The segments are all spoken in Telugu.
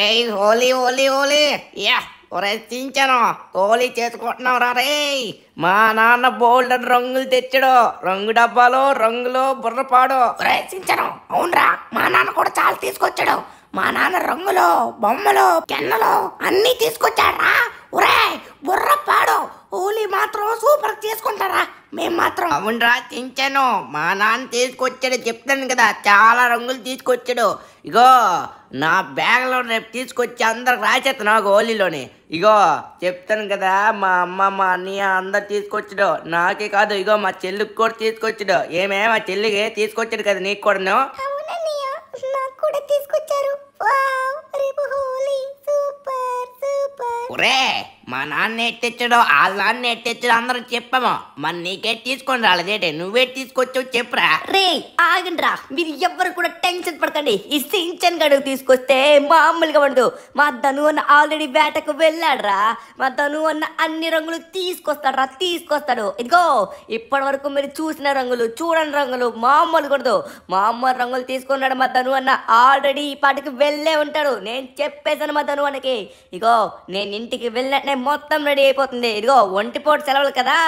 ఏయ్ హోలీ హోలీ హోలీ యా ఒరే చించను హోలీ చేసుకుంటున్నాం రే మా నాన్న బోల్డ్ రంగులు తెచ్చాడు రంగు డబ్బాలో రంగులో బుర్రపాడు ఒరే చించను అవునరా మా నాన్న కూడా చాలా తీసుకొచ్చాడు మా నాన్న రంగులో బొమ్మలు కెన్నలు అన్నీ రా ఒరే బుర్రపాడు కూలీ మాత్రం సూపర్ తీసుకుంటారా మేము మాత్రం అవునరా తెంచాను మా నాన్న తీసుకొచ్చాడు చెప్తాను కదా చాలా రంగులు తీసుకొచ్చాడు ఇగో నా బ్యాగ్లో రేపు తీసుకొచ్చి అందరు రాసేస్తాను హోలీలోనే ఇగో చెప్తాను కదా మా అమ్మ మా అన్నయ్య అందరు తీసుకొచ్చాడు నాకే కాదు ఇగో మా చెల్లికి కూడా తీసుకొచ్చాడు ఏమే మా చెల్లికి తీసుకొచ్చాడు కదా నీకు కూడాను నాకు కూడా తీసుకొచ్చారు ఒరే మా నాన్న ఎట్టెచ్చడో వాళ్ళ నాన్న ఎట్టెచ్చడో అందరం చెప్పాము మరి నీకే తీసుకొని రాలేదేటే నువ్వే తీసుకొచ్చావు చెప్పురా రే ఆగండ్రా మీరు ఎవ్వరు కూడా టెన్షన్ పడకండి ఈ సించన్ గడుగు తీసుకొస్తే మామూలుగా ఉండదు మా ధను అన్న ఆల్రెడీ వేటకు వెళ్ళాడురా మా ధను అన్న అన్ని రంగులు తీసుకొస్తాడురా తీసుకొస్తాడు ఇదిగో ఇప్పటి వరకు మీరు చూసిన రంగులు చూడని రంగులు మామూలు కూడదు మామూలు రంగులు తీసుకున్నాడు మా ధను అన్న ఆల్రెడీ ఈ పాటికి వెళ్ళే ఉంటాడు నేను చెప్పేశాను మా ధను అనకి ఇగో నేను ఇంటికి వెళ్ళినట్టే మొత్తం రెడీ అయిపోతుంది ఇదిగో ఒంటిపోటు సెలవులు కదా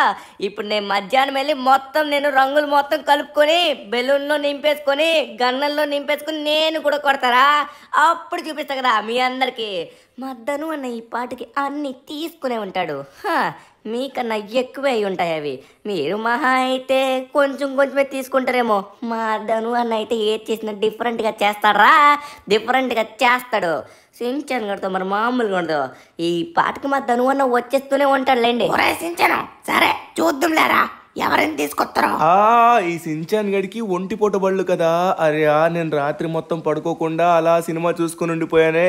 ఇప్పుడు నేను మధ్యాహ్నం వెళ్ళి మొత్తం నేను రంగులు మొత్తం కలుపుకొని బెలూన్లో నింపేసుకొని గన్నల్లో నింపేసుకొని నేను కూడా కొడతారా అప్పుడు చూపిస్తా కదా మీ అందరికీ మద్దను అన్న ఈ పాటికి అన్ని తీసుకునే ఉంటాడు మీకన్నా ఎక్కువ ఉంటాయి అవి మీరు మహా అయితే కొంచెం కొంచెమే తీసుకుంటారేమో మా ధను అన్న అయితే ఏది చేసినా డిఫరెంట్గా చేస్తాడా డిఫరెంట్గా చేస్తాడు సించాను కడతాం మరి మామూలుగా ఉండదు ఈ పాటకి మా ధను అన్న వచ్చేస్తూనే ఉంటాడులేండి సరే సరే చూద్దాంలేరా ఎవరిని తీసుకొస్తారో ఈ సించాన్ గడికి ఒంటి పూట బళ్ళు కదా అరే నేను రాత్రి మొత్తం పడుకోకుండా అలా సినిమా చూసుకుని ఉండిపోయానే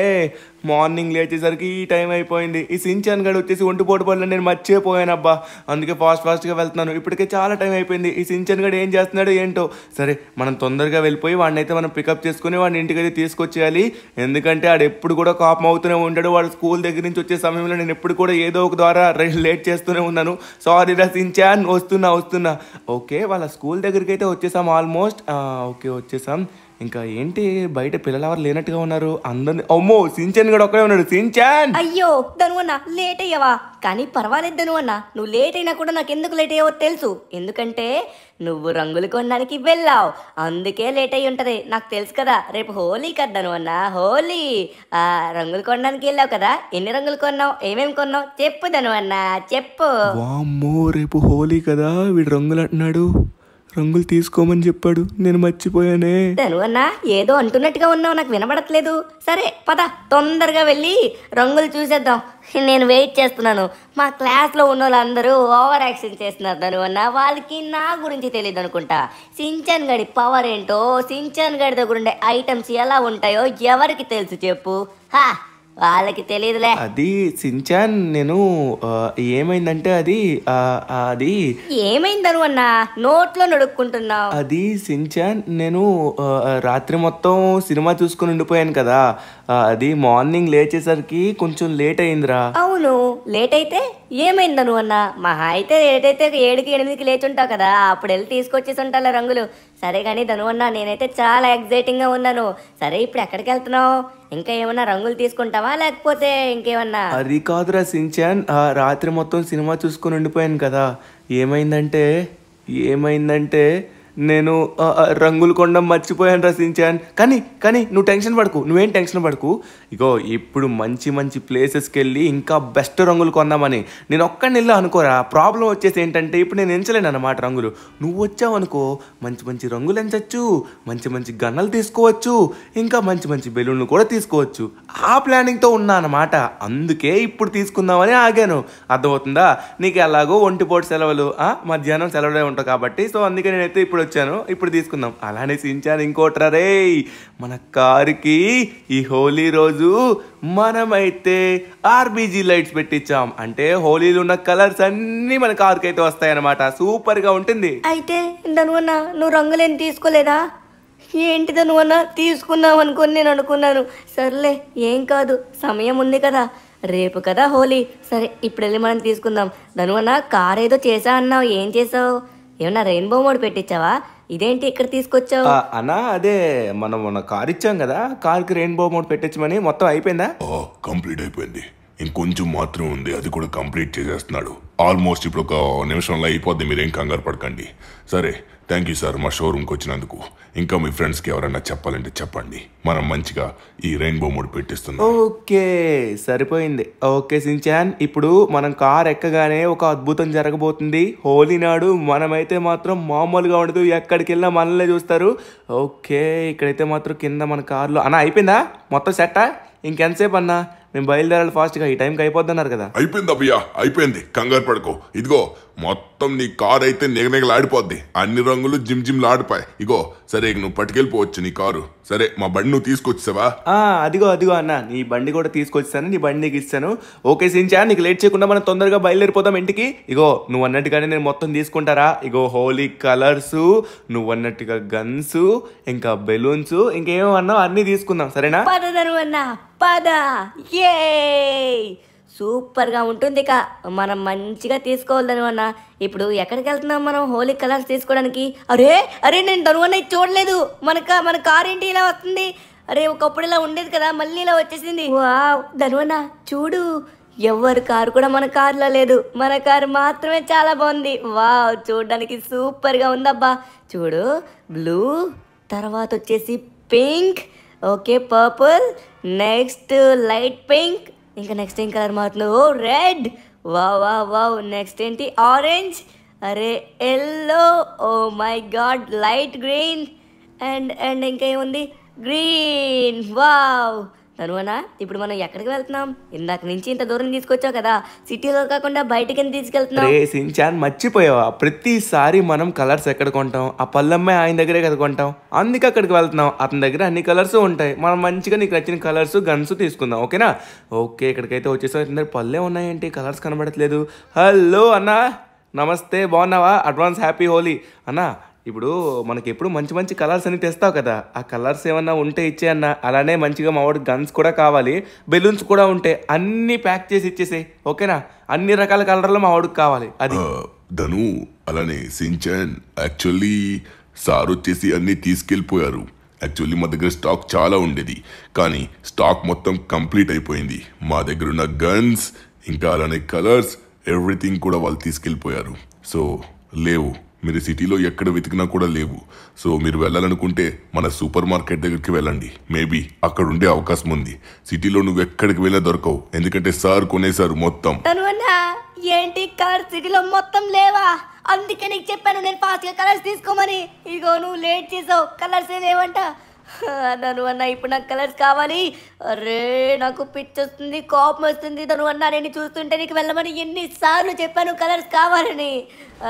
మార్నింగ్ లేచేసరికి ఈ టైం అయిపోయింది ఈ సించాన్ గడి వచ్చేసి ఒంటి పూట బళ్ళు నేను మర్చిపోయాను అబ్బా అందుకే ఫాస్ట్ ఫాస్ట్గా వెళ్తున్నాను ఇప్పటికే చాలా టైం అయిపోయింది ఈ సించాన్ గడి ఏం చేస్తున్నాడు ఏంటో సరే మనం తొందరగా వెళ్ళిపోయి వాడిని అయితే మనం పికప్ చేసుకుని వాడిని ఇంటికైతే తీసుకొచ్చేయాలి ఎందుకంటే ఆడు ఎప్పుడు కూడా కాపం అవుతూనే ఉంటాడు వాడు స్కూల్ దగ్గర నుంచి వచ్చే సమయంలో నేను ఎప్పుడు కూడా ఏదో ఒక ద్వారా లేట్ చేస్తూనే ఉన్నాను సారీ రా సించాన్ వస్తున్నా అవుతున్నా ఓకే వాళ్ళ స్కూల్ దగ్గరికి అయితే వచ్చేసాం ఆల్మోస్ట్ ఓకే వచ్చేసాం ఇంకా ఏంటి బయట పిల్లలు ఎవరు లేనట్టుగా ఉన్నారు అందరిని అమ్మో సించన్ కూడా ఒక్కడే ఉన్నాడు సించన్ అయ్యో అన్న లేట్ అయ్యావా కానీ పర్వాలేదు అన్న నువ్వు లేట్ అయినా కూడా నాకు ఎందుకు లేట్ అయ్యావో తెలుసు ఎందుకంటే నువ్వు రంగులు కొనడానికి వెళ్ళావు అందుకే లేట్ అయ్యి ఉంటది నాకు తెలుసు కదా రేపు హోలీ కదా అన్న హోలీ ఆ రంగులు కొనడానికి వెళ్ళావు కదా ఎన్ని రంగులు కొన్నావు ఏమేమి కొన్నావు చెప్పు దను అన్న చెప్పు అమ్మో రేపు హోలీ కదా వీడు రంగులు అంటున్నాడు రంగులు తీసుకోమని చెప్పాడు నేను మర్చిపోయానే అన్నా ఏదో అంటున్నట్టుగా ఉన్నావు నాకు వినబడట్లేదు సరే పద తొందరగా వెళ్ళి రంగులు చూసేద్దాం నేను వెయిట్ చేస్తున్నాను మా క్లాస్లో ఉన్న వాళ్ళందరూ ఓవర్ యాక్షన్ చేస్తున్నారు దానివల్ల వాళ్ళకి నా గురించి తెలియదు అనుకుంటా సించాన్ గడి పవర్ ఏంటో సించాన్ గడి దగ్గర ఉండే ఐటమ్స్ ఎలా ఉంటాయో ఎవరికి తెలుసు చెప్పు హా వాళ్ళకి తెలియదులే అది సించాన్ నేను ఏమైందంటే అది అది ఏమైందను అన్నా నోట్లో నడుక్కుంటున్నావు అది సించాన్ నేను రాత్రి మొత్తం సినిమా చూసుకుని ఉండిపోయాను కదా అది మార్నింగ్ లేచేసరికి కొంచెం లేట్ అయిందిరా అవును లేట్ అయితే ఏమైందా నువ్వు అన్న మహా అయితే ఏటైతే ఏడుకి ఎనిమిదికి లేచి ఉంటావు కదా అప్పుడు వెళ్ళి తీసుకొచ్చేసి ఉంటాలే రంగులు సరే కానీ ధను అన్న నేనైతే చాలా ఎగ్జైటింగ్గా ఉన్నాను సరే ఇప్పుడు ఎక్కడికి వెళ్తున్నావు ఇంకా ఏమన్నా రంగులు తీసుకుంటావా లేకపోతే ఇంకేమన్నా అది కాదురా సించాన్ రాత్రి మొత్తం సినిమా చూసుకుని ఉండిపోయాను కదా ఏమైందంటే ఏమైందంటే నేను రంగులు కొండం మర్చిపోయాను రసించాను కానీ కానీ నువ్వు టెన్షన్ పడకు నువ్వేం టెన్షన్ పడకు ఇగో ఇప్పుడు మంచి మంచి ప్లేసెస్కి వెళ్ళి ఇంకా బెస్ట్ రంగులు కొందామని నేను ఒక్కడిని వెళ్ళా అనుకోరా ప్రాబ్లం వచ్చేసి ఏంటంటే ఇప్పుడు నేను ఎంచలేను అన్నమాట రంగులు నువ్వు వచ్చావు అనుకో మంచి మంచి రంగులు ఎంచచ్చు మంచి మంచి గన్నలు తీసుకోవచ్చు ఇంకా మంచి మంచి బెలూన్లు కూడా తీసుకోవచ్చు ఆ ప్లానింగ్తో ఉన్నా అన్నమాట అందుకే ఇప్పుడు తీసుకుందామని ఆగాను అర్థమవుతుందా నీకు ఎలాగో ఒంటిపోటు సెలవులు మధ్యాహ్నం సెలవులే ఉంటావు కాబట్టి సో అందుకే నేనైతే ఇప్పుడు వచ్చాను ఇప్పుడు తీసుకుందాం అలానే సించాను ఇంకోట్రా మన కారుకి ఈ హోలీ రోజు మనమైతే ఆర్బీజీ లైట్స్ పెట్టించాం అంటే హోలీలు ఉన్న కలర్స్ అన్ని మన కారుకి అయితే వస్తాయన్నమాట సూపర్ గా ఉంటుంది అయితే దానివల్ల నువ్వు రంగులేం తీసుకోలేదా ఏంటి దానివల్ల తీసుకుందాం అనుకుని నేను అనుకున్నాను సర్లే ఏం కాదు సమయం ఉంది కదా రేపు కదా హోలీ సరే ఇప్పుడు వెళ్ళి మనం తీసుకుందాం దానివల్ల కార్ ఏదో చేసా అన్నావు ఏం చేసావు ఏమన్నా రెయిన్బో మోడ్ పెట్టించావా ఇదేంటి ఇక్కడ తీసుకొచ్చావు అన్నా అదే మనం మన కార్ ఇచ్చాం కదా కి రెయిన్బో మోడ్ పెట్టించమని మొత్తం అయిపోయిందా కంప్లీట్ అయిపోయింది ఇంకొంచెం మాత్రం ఉంది అది కూడా కంప్లీట్ చేసేస్తున్నాడు ఆల్మోస్ట్ ఇప్పుడు ఒక నిమిషంలో అయిపోద్ది మీరేం కంగారు పడకండి సరే థ్యాంక్ యూ సార్ మా షోరూమ్కి వచ్చినందుకు ఇంకా మీ ఫ్రెండ్స్కి ఎవరైనా చెప్పాలంటే చెప్పండి మనం మంచిగా ఈ రెయిన్బో మూడు పెట్టిస్తున్నాం ఓకే సరిపోయింది ఓకే సించాన్ ఇప్పుడు మనం కార్ ఎక్కగానే ఒక అద్భుతం జరగబోతుంది హోలీ నాడు మనమైతే మాత్రం మామూలుగా ఉండదు ఎక్కడికి వెళ్ళినా మనల్నే చూస్తారు ఓకే ఇక్కడైతే మాత్రం కింద మన కార్లో అన్న అయిపోయిందా మొత్తం సెట్టా ఇంకెంతసేపు అన్నా మేము బయలుదేరాలి ఫాస్ట్గా ఈ టైంకి అన్నారు కదా అయిపోయింది అబ్బయ్యా అయిపోయింది కంగారు పడుకో ఇదిగో మొత్తం నీ కారు అయితే నెగనెగలాడిపోద్ది అన్ని రంగులు జిమ్ జిమ్ లాడిపోయి ఇగో సరే నువ్వు పట్టుకెళ్ళిపోవచ్చు నీ కారు సరే మా బండి నువ్వు తీసుకొచ్చావా అదిగో అదిగో అన్న నీ బండి కూడా తీసుకొచ్చాను నీ బండి నీకు ఇస్తాను ఓకే సించా నీకు లేట్ చేయకుండా మనం తొందరగా బయలుదేరిపోతాం ఇంటికి ఇగో నువ్వు అన్నట్టుగానే నేను మొత్తం తీసుకుంటారా ఇగో హోలీ కలర్స్ నువ్వు అన్నట్టుగా గన్స్ ఇంకా బెలూన్స్ ఇంకేమో అన్నావు అన్ని తీసుకుందాం సరేనా పద ఏ సూపర్గా ఉంటుంది ఇక మనం మంచిగా తీసుకోవాలి అన్న ఇప్పుడు ఎక్కడికి వెళ్తున్నాం మనం హోలీ కలర్స్ తీసుకోవడానికి అరే అరే నేను ధనువన్న చూడలేదు మనక మన కార్ ఏంటి ఇలా వస్తుంది అరే ఒకప్పుడు ఇలా ఉండేది కదా మళ్ళీ ఇలా వచ్చేసింది వా ధనువన్న చూడు ఎవరి కారు కూడా మన కారులో లేదు మన కారు మాత్రమే చాలా బాగుంది వా చూడడానికి సూపర్గా ఉందబ్బా చూడు బ్లూ తర్వాత వచ్చేసి pink okay purple next light pink ఇంకా నెక్స్ట్ ఏం కలర్ మాటలు ఓ రెడ్ వా వా వా నెక్స్ట్ ఏంటి ఆరెంజ్ అరే yellow oh my god light green and and ఇంకా ఏముంది గ్రీన్ వావ్ తనువనా ఇప్పుడు మనం ఎక్కడికి వెళ్తున్నాం ఇందాక నుంచి ఇంత దూరం తీసుకొచ్చావు కదా సిటీలో కాకుండా బయటకి తీసుకెళ్తున్నాం మర్చిపోయావా ప్రతిసారి మనం కలర్స్ ఎక్కడ కొంటాం ఆ పల్లెమ్మ ఆయన దగ్గరే కదా కొంటాం అందుకే అక్కడికి వెళ్తున్నాం అతని దగ్గర అన్ని కలర్స్ ఉంటాయి మనం మంచిగా నీకు నచ్చిన కలర్స్ గన్స్ తీసుకుందాం ఓకేనా ఓకే ఇక్కడికైతే వచ్చేసరికి పల్లె ఉన్నాయంటే కలర్స్ కనబడట్లేదు హలో అన్నా నమస్తే బాగున్నావా అడ్వాన్స్ హ్యాపీ హోలీ అన్నా ఇప్పుడు మనకి ఎప్పుడు మంచి మంచి కలర్స్ అని తెస్తావు కదా ఆ కలర్స్ ఏమన్నా ఉంటే ఇచ్చేయన్న అలానే మంచిగా మా వాడు గన్స్ కూడా కావాలి బెలూన్స్ కూడా ఉంటే అన్నీ ప్యాక్ చేసి ఇచ్చేసే ఓకేనా అన్ని రకాల కలర్లు మా వాడికి కావాలి అది ధను అలానే సించన్ యాక్చువల్లీ సార్ వచ్చేసి అన్నీ తీసుకెళ్ళిపోయారు యాక్చువల్లీ మా దగ్గర స్టాక్ చాలా ఉండేది కానీ స్టాక్ మొత్తం కంప్లీట్ అయిపోయింది మా దగ్గర ఉన్న గన్స్ ఇంకా అలానే కలర్స్ ఎవ్రీథింగ్ కూడా వాళ్ళు తీసుకెళ్ళిపోయారు సో లేవు మీరు సిటీలో ఎక్కడ వెతికినా కూడా లేవు సో మీరు వెళ్ళాలనుకుంటే మన సూపర్ మార్కెట్ దగ్గరికి వెళ్ళండి మేబీ అక్కడ ఉండే అవకాశం ఉంది సిటీలో నువ్వు ఎక్కడికి వెళ్ళా దొరకవు ఎందుకంటే సార్ కొనేశారు మొత్తం ఏంటి కార్ సిటీలో మొత్తం లేవా అందుకే నీకు చెప్పాను నేను ఫాస్ట్ గా కలర్స్ తీసుకోమని ఇగో నువ్వు లేట్ చేసావు కలర్స్ లేవంట నన్ను అన్న ఇప్పుడు నాకు కలర్స్ కావాలి అరే నాకు పిచ్చి వస్తుంది కోపం వస్తుంది తను అన్న నేను చూస్తుంటే నీకు వెళ్ళమని ఎన్నిసార్లు చెప్పాను కలర్స్ కావాలని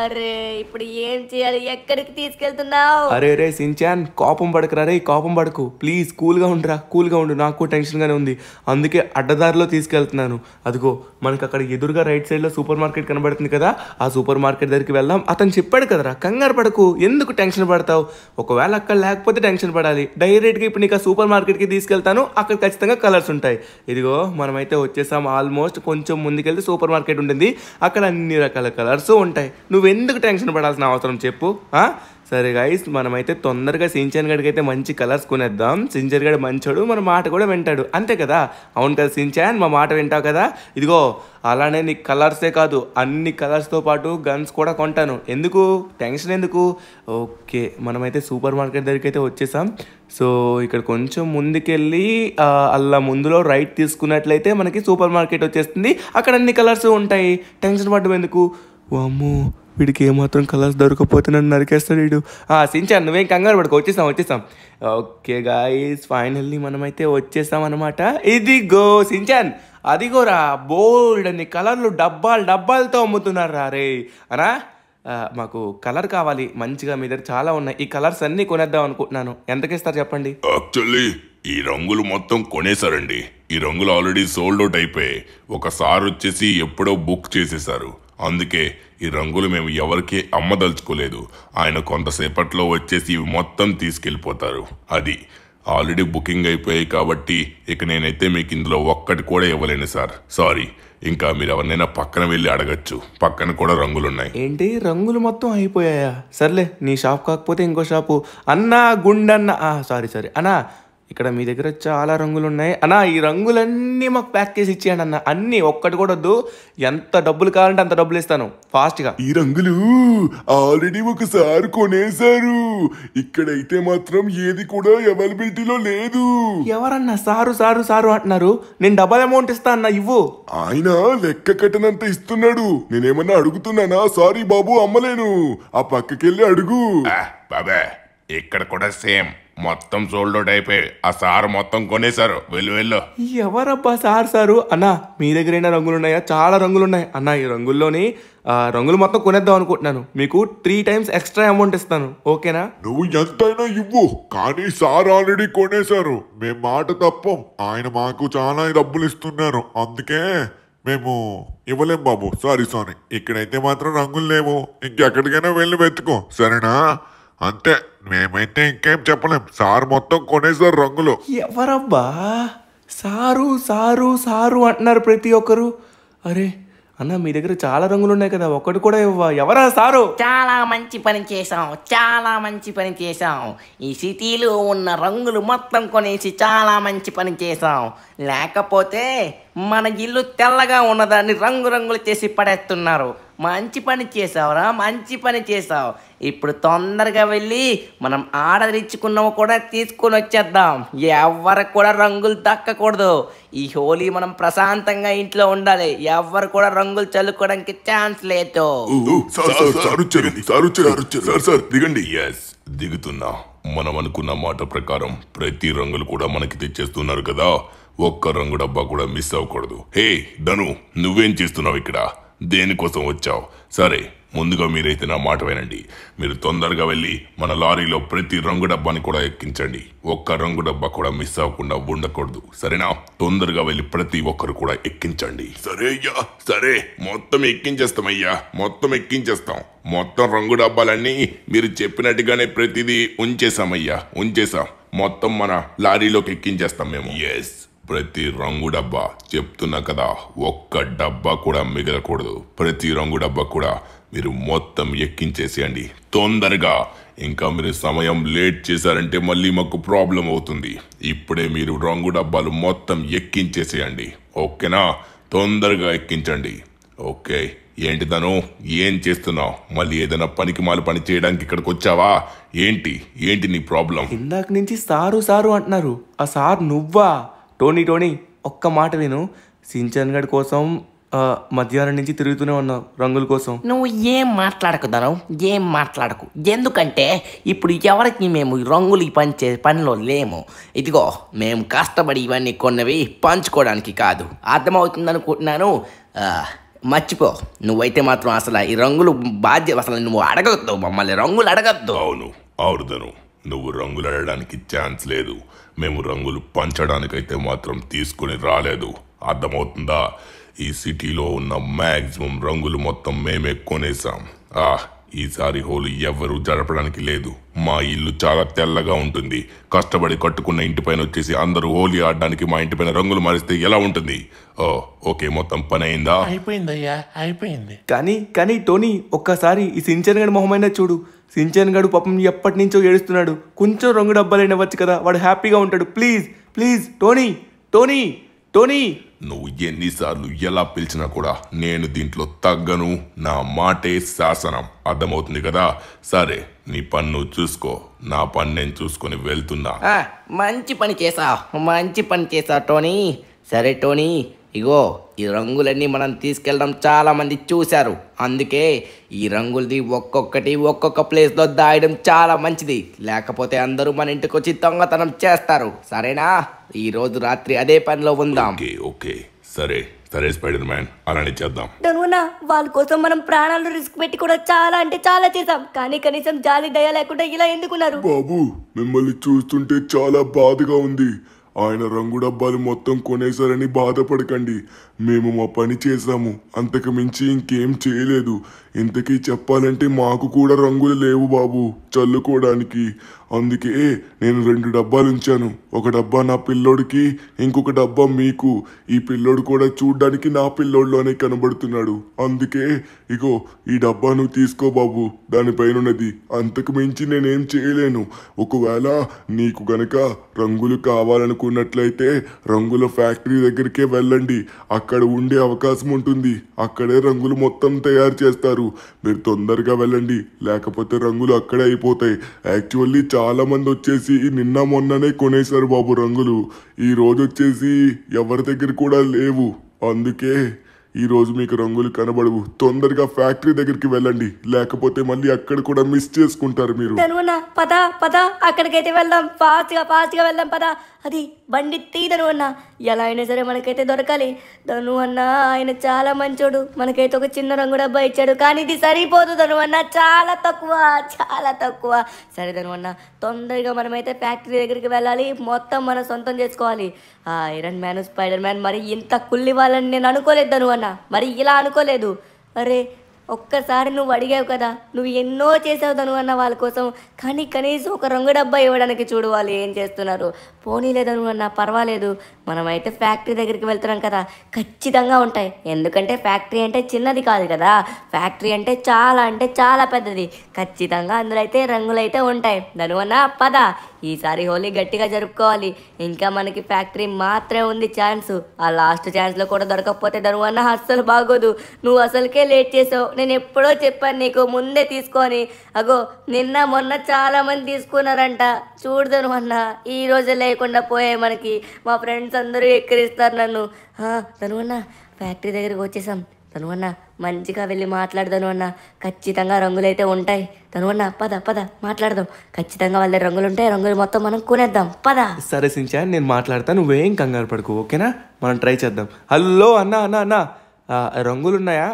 అరే ఇప్పుడు ఏం చేయాలి ఎక్కడికి తీసుకెళ్తున్నావు అరే రే సించాన్ కోపం పడకరా రే కోపం పడకు ప్లీజ్ కూల్గా ఉండరా కూల్గా ఉండు నాకు టెన్షన్ గానే ఉంది అందుకే అడ్డదారిలో తీసుకెళ్తున్నాను అదిగో మనకు అక్కడ ఎదురుగా రైట్ సైడ్ లో సూపర్ మార్కెట్ కనబడుతుంది కదా ఆ సూపర్ మార్కెట్ దగ్గరికి వెళ్దాం అతను చెప్పాడు కదరా కంగారు పడకు ఎందుకు టెన్షన్ పడతావు ఒకవేళ అక్కడ లేకపోతే టెన్షన్ పడాలి గా ఇప్పుడు నీకు ఆ సూపర్ కి తీసుకెళ్తాను అక్కడ ఖచ్చితంగా కలర్స్ ఉంటాయి ఇదిగో మనమైతే వచ్చేసాం ఆల్మోస్ట్ కొంచెం ముందుకెళ్తే సూపర్ మార్కెట్ ఉంటుంది అక్కడ అన్ని రకాల కలర్స్ ఉంటాయి నువ్వెందుకు టెన్షన్ పడాల్సిన అవసరం చెప్పు సరే గాయస్ మనమైతే తొందరగా సించన్ గడికి అయితే మంచి కలర్స్ కొనేద్దాం సించన్ గడి మంచోడు మన మాట కూడా వింటాడు అంతే కదా అవును కదా సించాన్ మా మాట వింటావు కదా ఇదిగో అలానే నీ కలర్సే కాదు అన్ని కలర్స్తో పాటు గన్స్ కూడా కొంటాను ఎందుకు టెన్షన్ ఎందుకు ఓకే మనమైతే సూపర్ మార్కెట్ దగ్గరికి అయితే వచ్చేసాం సో ఇక్కడ కొంచెం ముందుకెళ్ళి అలా ముందులో రైట్ తీసుకున్నట్లయితే మనకి సూపర్ మార్కెట్ వచ్చేస్తుంది అక్కడ అన్ని కలర్స్ ఉంటాయి టెన్షన్ పడ్డం ఎందుకు వామ్మో వీడికి ఏమాత్రం కలర్స్ దొరకపోతే నన్ను నరికేస్తాడు వీడు సించా నువ్వేం కంగారు పడుకో వచ్చేస్తాం వచ్చేసాం ఓకే గాయస్ ఫైనల్లీ మనమైతే వచ్చేసాం అనమాట ఇదిగో సించాన్ అదిగోరా బోల్డ్ అన్ని కలర్లు డబ్బాలు డబ్బాలతో అమ్ముతున్నారు రారే అనా మాకు కలర్ కావాలి మంచిగా మీ దగ్గర చాలా ఉన్నాయి ఈ కలర్స్ అన్ని కొనేద్దాం అనుకుంటున్నాను ఎంతకి ఇస్తారు చెప్పండి యాక్చువల్లీ ఈ రంగులు మొత్తం కొనేశారండి ఈ రంగులు ఆల్రెడీ సోల్డ్ అవుట్ అయిపోయాయి ఒకసారి వచ్చేసి ఎప్పుడో బుక్ చేసేసారు అందుకే ఈ రంగులు మేము ఎవరికీ అమ్మదలుచుకోలేదు ఆయన కొంతసేపట్లో వచ్చేసి ఇవి మొత్తం తీసుకెళ్ళిపోతారు అది ఆల్రెడీ బుకింగ్ అయిపోయాయి కాబట్టి ఇక నేనైతే మీకు ఇందులో ఒక్కటి కూడా ఇవ్వలేను సార్ సారీ ఇంకా మీరు ఎవరినైనా పక్కన వెళ్ళి అడగచ్చు పక్కన కూడా రంగులున్నాయి ఏంటి రంగులు మొత్తం అయిపోయాయా సర్లే నీ షాప్ కాకపోతే ఇంకో షాపు అన్నా గుండన్న సారీ సారీ అన్నా ఇక్కడ మీ దగ్గర చాలా రంగులు ఉన్నాయి అన్నా ఈ రంగులన్నీ మాకు ప్యాక్ చేసి ఇచ్చేయండి అన్న అన్నీ ఒక్కటి కూడా వద్దు ఎంత డబ్బులు కావాలంటే అంత డబ్బులు ఇస్తాను ఫాస్ట్గా ఈ రంగులు ఆల్రెడీ ఒకసారి కొనేశారు ఇక్కడైతే మాత్రం ఏది కూడా అవైలబిలిటీలో లేదు ఎవరన్నా సారు సారు సారు అంటున్నారు నేను డబల్ అమౌంట్ ఇస్తా అన్న ఇవ్వు ఆయన లెక్క కట్టినంత ఇస్తున్నాడు నేనేమన్నా అడుగుతున్నానా సారీ బాబు అమ్మలేను ఆ పక్కకెళ్ళి అడుగు ఇక్కడ కూడా సేమ్ మొత్తం సోల్డ్ అవుట్ అయిపోయి ఆ సార్ మొత్తం కొనేశారు వెళ్ళు వెళ్ళు ఎవరబ్బా సార్ సారు అన్నా మీ దగ్గర ఏమైనా రంగులు ఉన్నాయా చాలా రంగులు ఉన్నాయి అన్న ఈ రంగుల్లోని ఆ, రంగులు మొత్తం కొనేద్దాం అనుకుంటున్నాను మీకు త్రీ టైమ్స్ ఎక్స్ట్రా అమౌంట్ ఇస్తాను ఓకేనా నువ్వు ఎంతైనా ఇవ్వు కానీ సార్ ఆల్రెడీ కొనేశారు మేము మాట తప్పు ఆయన మాకు చాలా డబ్బులు ఇస్తున్నారు అందుకే మేము ఇవ్వలేం బాబు సారీ సారీ ఇక్కడైతే మాత్రం రంగులు లేవు ఇంకెక్కడికైనా వెళ్ళి వెతుకో సరేనా అంతే మేమైతే ఇంకేం చెప్పలేం సార్ మొత్తం కొనేసారు రంగులు ఎవరబ్బా సారు సారు సారు అంటున్నారు ప్రతి ఒక్కరు అరే అన్న మీ దగ్గర చాలా రంగులు ఉన్నాయి కదా ఒకటి కూడా ఇవ్వా ఎవరా సారు చాలా మంచి పని చేశాం చాలా మంచి పని చేశాం ఈ సిటీలో ఉన్న రంగులు మొత్తం కొనేసి చాలా మంచి పని చేశాం లేకపోతే మన ఇల్లు తెల్లగా ఉన్నదాన్ని రంగురంగులు చేసి పడేస్తున్నారు మంచి పని చేసావురా మంచి పని చేసావు ఇప్పుడు తొందరగా వెళ్ళి మనం ఆర్డర్ ఇచ్చుకున్నావు కూడా తీసుకొని వచ్చేద్దాం ఎవరు కూడా రంగులు దక్కకూడదు ఈ హోలీ మనం ప్రశాంతంగా ఇంట్లో ఉండాలి ఎవరు కూడా రంగులు చల్లుకోవడానికి ఛాన్స్ లేదు దిగండి మనం అనుకున్న మాట ప్రకారం ప్రతి రంగులు కూడా మనకి తెచ్చేస్తున్నారు కదా ఒక్క రంగు డబ్బా కూడా మిస్ అవ్వకూడదు హే ధను నువ్వేం చేస్తున్నావు ఇక్కడ దేనికోసం వచ్చావు సరే ముందుగా మీరైతే నా మాట వినండి మీరు తొందరగా వెళ్ళి మన లారీలో ప్రతి రంగు డబ్బాని కూడా ఎక్కించండి ఒక్క రంగు డబ్బా కూడా మిస్ అవ్వకుండా ఉండకూడదు సరేనా తొందరగా వెళ్ళి ప్రతి ఒక్కరు కూడా ఎక్కించండి సరే అయ్యా సరే మొత్తం ఎక్కించేస్తామయ్యా మొత్తం ఎక్కించేస్తాం మొత్తం రంగు డబ్బాలన్నీ మీరు చెప్పినట్టుగానే ప్రతిదీ ఉంచేసామయ్యా ఉంచేసాం మొత్తం మన లారీలోకి ఎక్కించేస్తాం మేము ఎస్ ప్రతి రంగు డబ్బా చెప్తున్నా కదా ఒక్క డబ్బా కూడా మిగలకూడదు ప్రతి రంగు డబ్బా కూడా మీరు మొత్తం ఎక్కించేసేయండి తొందరగా ఇంకా మీరు సమయం లేట్ చేశారంటే మళ్ళీ మాకు ప్రాబ్లం అవుతుంది ఇప్పుడే మీరు రంగు డబ్బాలు మొత్తం ఎక్కించేసేయండి ఓకేనా తొందరగా ఎక్కించండి ఓకే ఏంటి తను ఏం చేస్తున్నావు మళ్ళీ ఏదైనా పనికి మాలు పని చేయడానికి ఇక్కడికి వచ్చావా ఏంటి ఏంటి నీ ప్రాబ్లం ఇందాక నుంచి సారు సారు అంటున్నారు ఆ సార్ నువ్వా టోనీ టోనీ ఒక్క మాట విను సించన్ గడ్ కోసం మధ్యాహ్నం నుంచి తిరుగుతూనే ఉన్నావు రంగుల కోసం నువ్వు ఏం మాట్లాడకు ధనం ఏం మాట్లాడకు ఎందుకంటే ఇప్పుడు ఎవరికి మేము రంగులు పంచే పనిలో లేము ఇదిగో మేము కష్టపడి ఇవన్నీ కొన్నవి పంచుకోవడానికి కాదు అర్థమవుతుంది అనుకుంటున్నాను మర్చిపో నువ్వైతే మాత్రం అసలు ఈ రంగులు బాధ్య అసలు నువ్వు అడగద్దు మమ్మల్ని రంగులు అడగద్దు అవును అవును నువ్వు రంగులు అడగడానికి ఛాన్స్ లేదు మేము రంగులు పంచడానికైతే మాత్రం తీసుకుని రాలేదు అర్థమవుతుందా ఈ సిటీలో ఉన్న మ్యాక్సిమం రంగులు మొత్తం మేమే కొనేసాం ఆ ఈసారి హోలీ ఎవ్వరూ జరపడానికి లేదు మా ఇల్లు చాలా తెల్లగా ఉంటుంది కష్టపడి కట్టుకున్న ఇంటిపైన వచ్చేసి అందరూ హోలీ ఆడడానికి మా ఇంటిపైన రంగులు మారిస్తే ఎలా ఉంటుంది ఓ ఓకే మొత్తం పని అయిందా అయిపోయిందయ్యా అయిపోయింది కానీ కానీ టోనీ ఒక్కసారి ఈ సించనగడి మొహమైనా చూడు సించేన్ గడు పాపం ఎప్పటి నుంచో ఏడుస్తున్నాడు కొంచెం రంగు డబ్బాలైన వచ్చు కదా వాడు హ్యాపీగా ఉంటాడు please please Tony Tony Tony నువ్వు ఎన్నిసార్లు ఎలా పిలిచినా కూడా నేను దీంట్లో తగ్గను నా మాటే శాసనం అర్థమవుతుంది కదా సరే నీ పన్ను చూసుకో నా పని నేను చూసుకొని వెళ్తున్నా మంచి పని చేసా మంచి పని చేసా టోనీ సరే టోనీ ఇగో ఈ రంగులన్నీ మనం తీసుకెళ్ళడం చాలామంది చూశారు అందుకే ఈ రంగులది ఒక్కొక్కటి ఒక్కొక్క ప్లేస్లో దాయడం చాలా మంచిది లేకపోతే అందరూ మన ఇంటికి వచ్చి దొంగతనం చేస్తారు సరేనా ఈరోజు రాత్రి అదే పనిలో ఉందాం ఓకే సరే సరే స్పైడర్ మ్యాన్ అలానే చేద్దాం ధనునా వాళ్ళ కోసం మనం ప్రాణాలు రిస్క్ పెట్టి కూడా చాలా అంటే చాలా చేసాం కానీ కనీసం జాలి దయ లేకుండా ఇలా ఎందుకున్నారు బాబు మిమ్మల్ని చూస్తుంటే చాలా బాధగా ఉంది ఆయన రంగు డబ్బాలు మొత్తం కొనేశారని బాధపడకండి మేము మా పని చేశాము అంతకు మించి ఇంకేం చేయలేదు ఇంతకీ చెప్పాలంటే మాకు కూడా రంగులు లేవు బాబు చల్లుకోవడానికి అందుకే నేను రెండు డబ్బాలు ఉంచాను ఒక డబ్బా నా పిల్లోడికి ఇంకొక డబ్బా మీకు ఈ పిల్లోడు కూడా చూడ్డానికి నా పిల్లోడులోనే కనబడుతున్నాడు అందుకే ఇగో ఈ డబ్బా నువ్వు తీసుకో బాబు ఉన్నది అంతకు మించి నేనేం చేయలేను ఒకవేళ నీకు గనక రంగులు కావాలనుకున్నట్లయితే రంగుల ఫ్యాక్టరీ దగ్గరికే వెళ్ళండి అక్కడ ఉండే అవకాశం ఉంటుంది అక్కడే రంగులు మొత్తం తయారు చేస్తారు మీరు తొందరగా వెళ్ళండి లేకపోతే రంగులు అక్కడే అయిపోతాయి యాక్చువల్లీ చాలా మంది వచ్చేసి నిన్న మొన్ననే కొనేశారు బాబు రంగులు ఈ రోజు వచ్చేసి ఎవరి దగ్గర కూడా లేవు అందుకే ఈరోజు మీకు రంగులు కనబడవు తొందరగా ఫ్యాక్టరీ దగ్గరికి వెళ్ళండి లేకపోతే మళ్ళీ అక్కడ కూడా మిస్ చేసుకుంటారు మీరు పద పద అక్కడికైతే వెళ్దాం ఫాస్ట్ గా ఫాస్ట్ గా వెళ్దాం పదా అది బండి తీదను అన్న ఎలా అయినా సరే మనకైతే దొరకాలి ధను అన్న ఆయన చాలా మంచోడు మనకైతే ఒక చిన్న రంగు డబ్బా ఇచ్చాడు కానీ ఇది సరిపోదు ధను అన్న చాలా తక్కువ చాలా తక్కువ సరే ధను అన్న తొందరగా మనమైతే ఫ్యాక్టరీ దగ్గరికి వెళ్ళాలి మొత్తం మనం సొంతం చేసుకోవాలి ఆ ఐరన్ మ్యాన్ స్పైడర్ మ్యాన్ మరి ఇంత కుళ్ళి వాళ్ళని నేను అనుకోలేదు ధను అన్న మరి ఇలా అనుకోలేదు అరే ఒక్కసారి నువ్వు అడిగావు కదా నువ్వు ఎన్నో చేసావు తను అన్న వాళ్ళ కోసం కానీ కనీసం ఒక రంగు డబ్బా ఇవ్వడానికి చూడు వాళ్ళు ఏం చేస్తున్నారు పోనీ లేదను అన్న పర్వాలేదు మనమైతే ఫ్యాక్టరీ దగ్గరికి వెళ్తున్నాం కదా ఖచ్చితంగా ఉంటాయి ఎందుకంటే ఫ్యాక్టరీ అంటే చిన్నది కాదు కదా ఫ్యాక్టరీ అంటే చాలా అంటే చాలా పెద్దది ఖచ్చితంగా అందులో అయితే రంగులు అయితే ఉంటాయి అన్న పద ఈసారి హోలీ గట్టిగా జరుపుకోవాలి ఇంకా మనకి ఫ్యాక్టరీ మాత్రమే ఉంది ఛాన్స్ ఆ లాస్ట్ ఛాన్స్లో కూడా దొరకకపోతే అన్న అస్సలు బాగోదు నువ్వు అసలుకే లేట్ చేసావు నేను ఎప్పుడో చెప్పాను నీకు ముందే తీసుకొని అగో నిన్న మొన్న చాలామంది తీసుకున్నారంట చూడదను అన్న ఈ రోజు లేకుండా పోయే మనకి మా ఫ్రెండ్స్ అందరూ ఎక్కిరిస్తారు నన్ను తను అన్న ఫ్యాక్టరీ దగ్గరికి వచ్చేసాం తను అన్న మంచిగా వెళ్ళి మాట్లాడదాను అన్న ఖచ్చితంగా రంగులైతే ఉంటాయి తను అన్న పద పద మాట్లాడదాం ఖచ్చితంగా వాళ్ళ రంగులు ఉంటాయి రంగులు మొత్తం మనం కొనేద్దాం పద సరే సించా నేను మాట్లాడతాను నువ్వేం కంగారు పడుకో ఓకేనా మనం ట్రై చేద్దాం హలో అన్న అన్న అన్న రంగులు ఉన్నాయా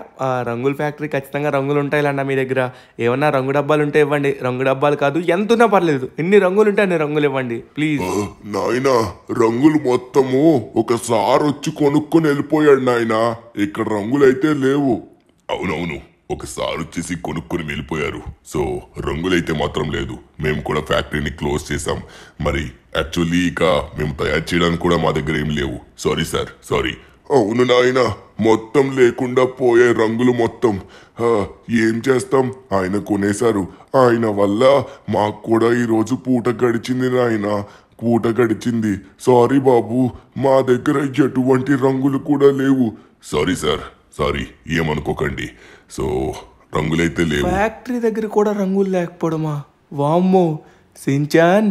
రంగుల ఫ్యాక్టరీ ఖచ్చితంగా రంగులు అన్న మీ దగ్గర ఏమన్నా రంగు డబ్బాలు ఉంటే ఇవ్వండి రంగు డబ్బాలు కాదు ఎంత ఉన్నా పర్లేదు ఎన్ని రంగులు ఉంటే అన్ని రంగులు ఇవ్వండి ప్లీజ్ నాయన రంగులు మొత్తము ఒక సార్ వచ్చి కొనుక్కొని వెళ్ళిపోయాడు నాయన ఇక్కడ రంగులు అయితే లేవు అవునవును ఒక సార్ వచ్చేసి కొనుక్కొని వెళ్ళిపోయారు సో రంగులైతే మాత్రం లేదు మేము కూడా ఫ్యాక్టరీని క్లోజ్ చేసాం మరి యాక్చువల్లీ ఇక మేము తయారు చేయడానికి కూడా మా దగ్గర ఏం లేవు సారీ సార్ సారీ అవును నాయన మొత్తం లేకుండా పోయే రంగులు మొత్తం ఏం చేస్తాం ఆయన కొనేశారు ఆయన వల్ల మాకు కూడా ఈరోజు పూట గడిచింది నాయన పూట గడిచింది సారీ బాబు మా దగ్గర ఎటువంటి రంగులు కూడా లేవు సారీ సార్ సారీ ఏమనుకోకండి సో రంగులైతే లేవు ఫ్యాక్టరీ దగ్గర కూడా రంగులు లేకపోవడమా వామ్మో సించాన్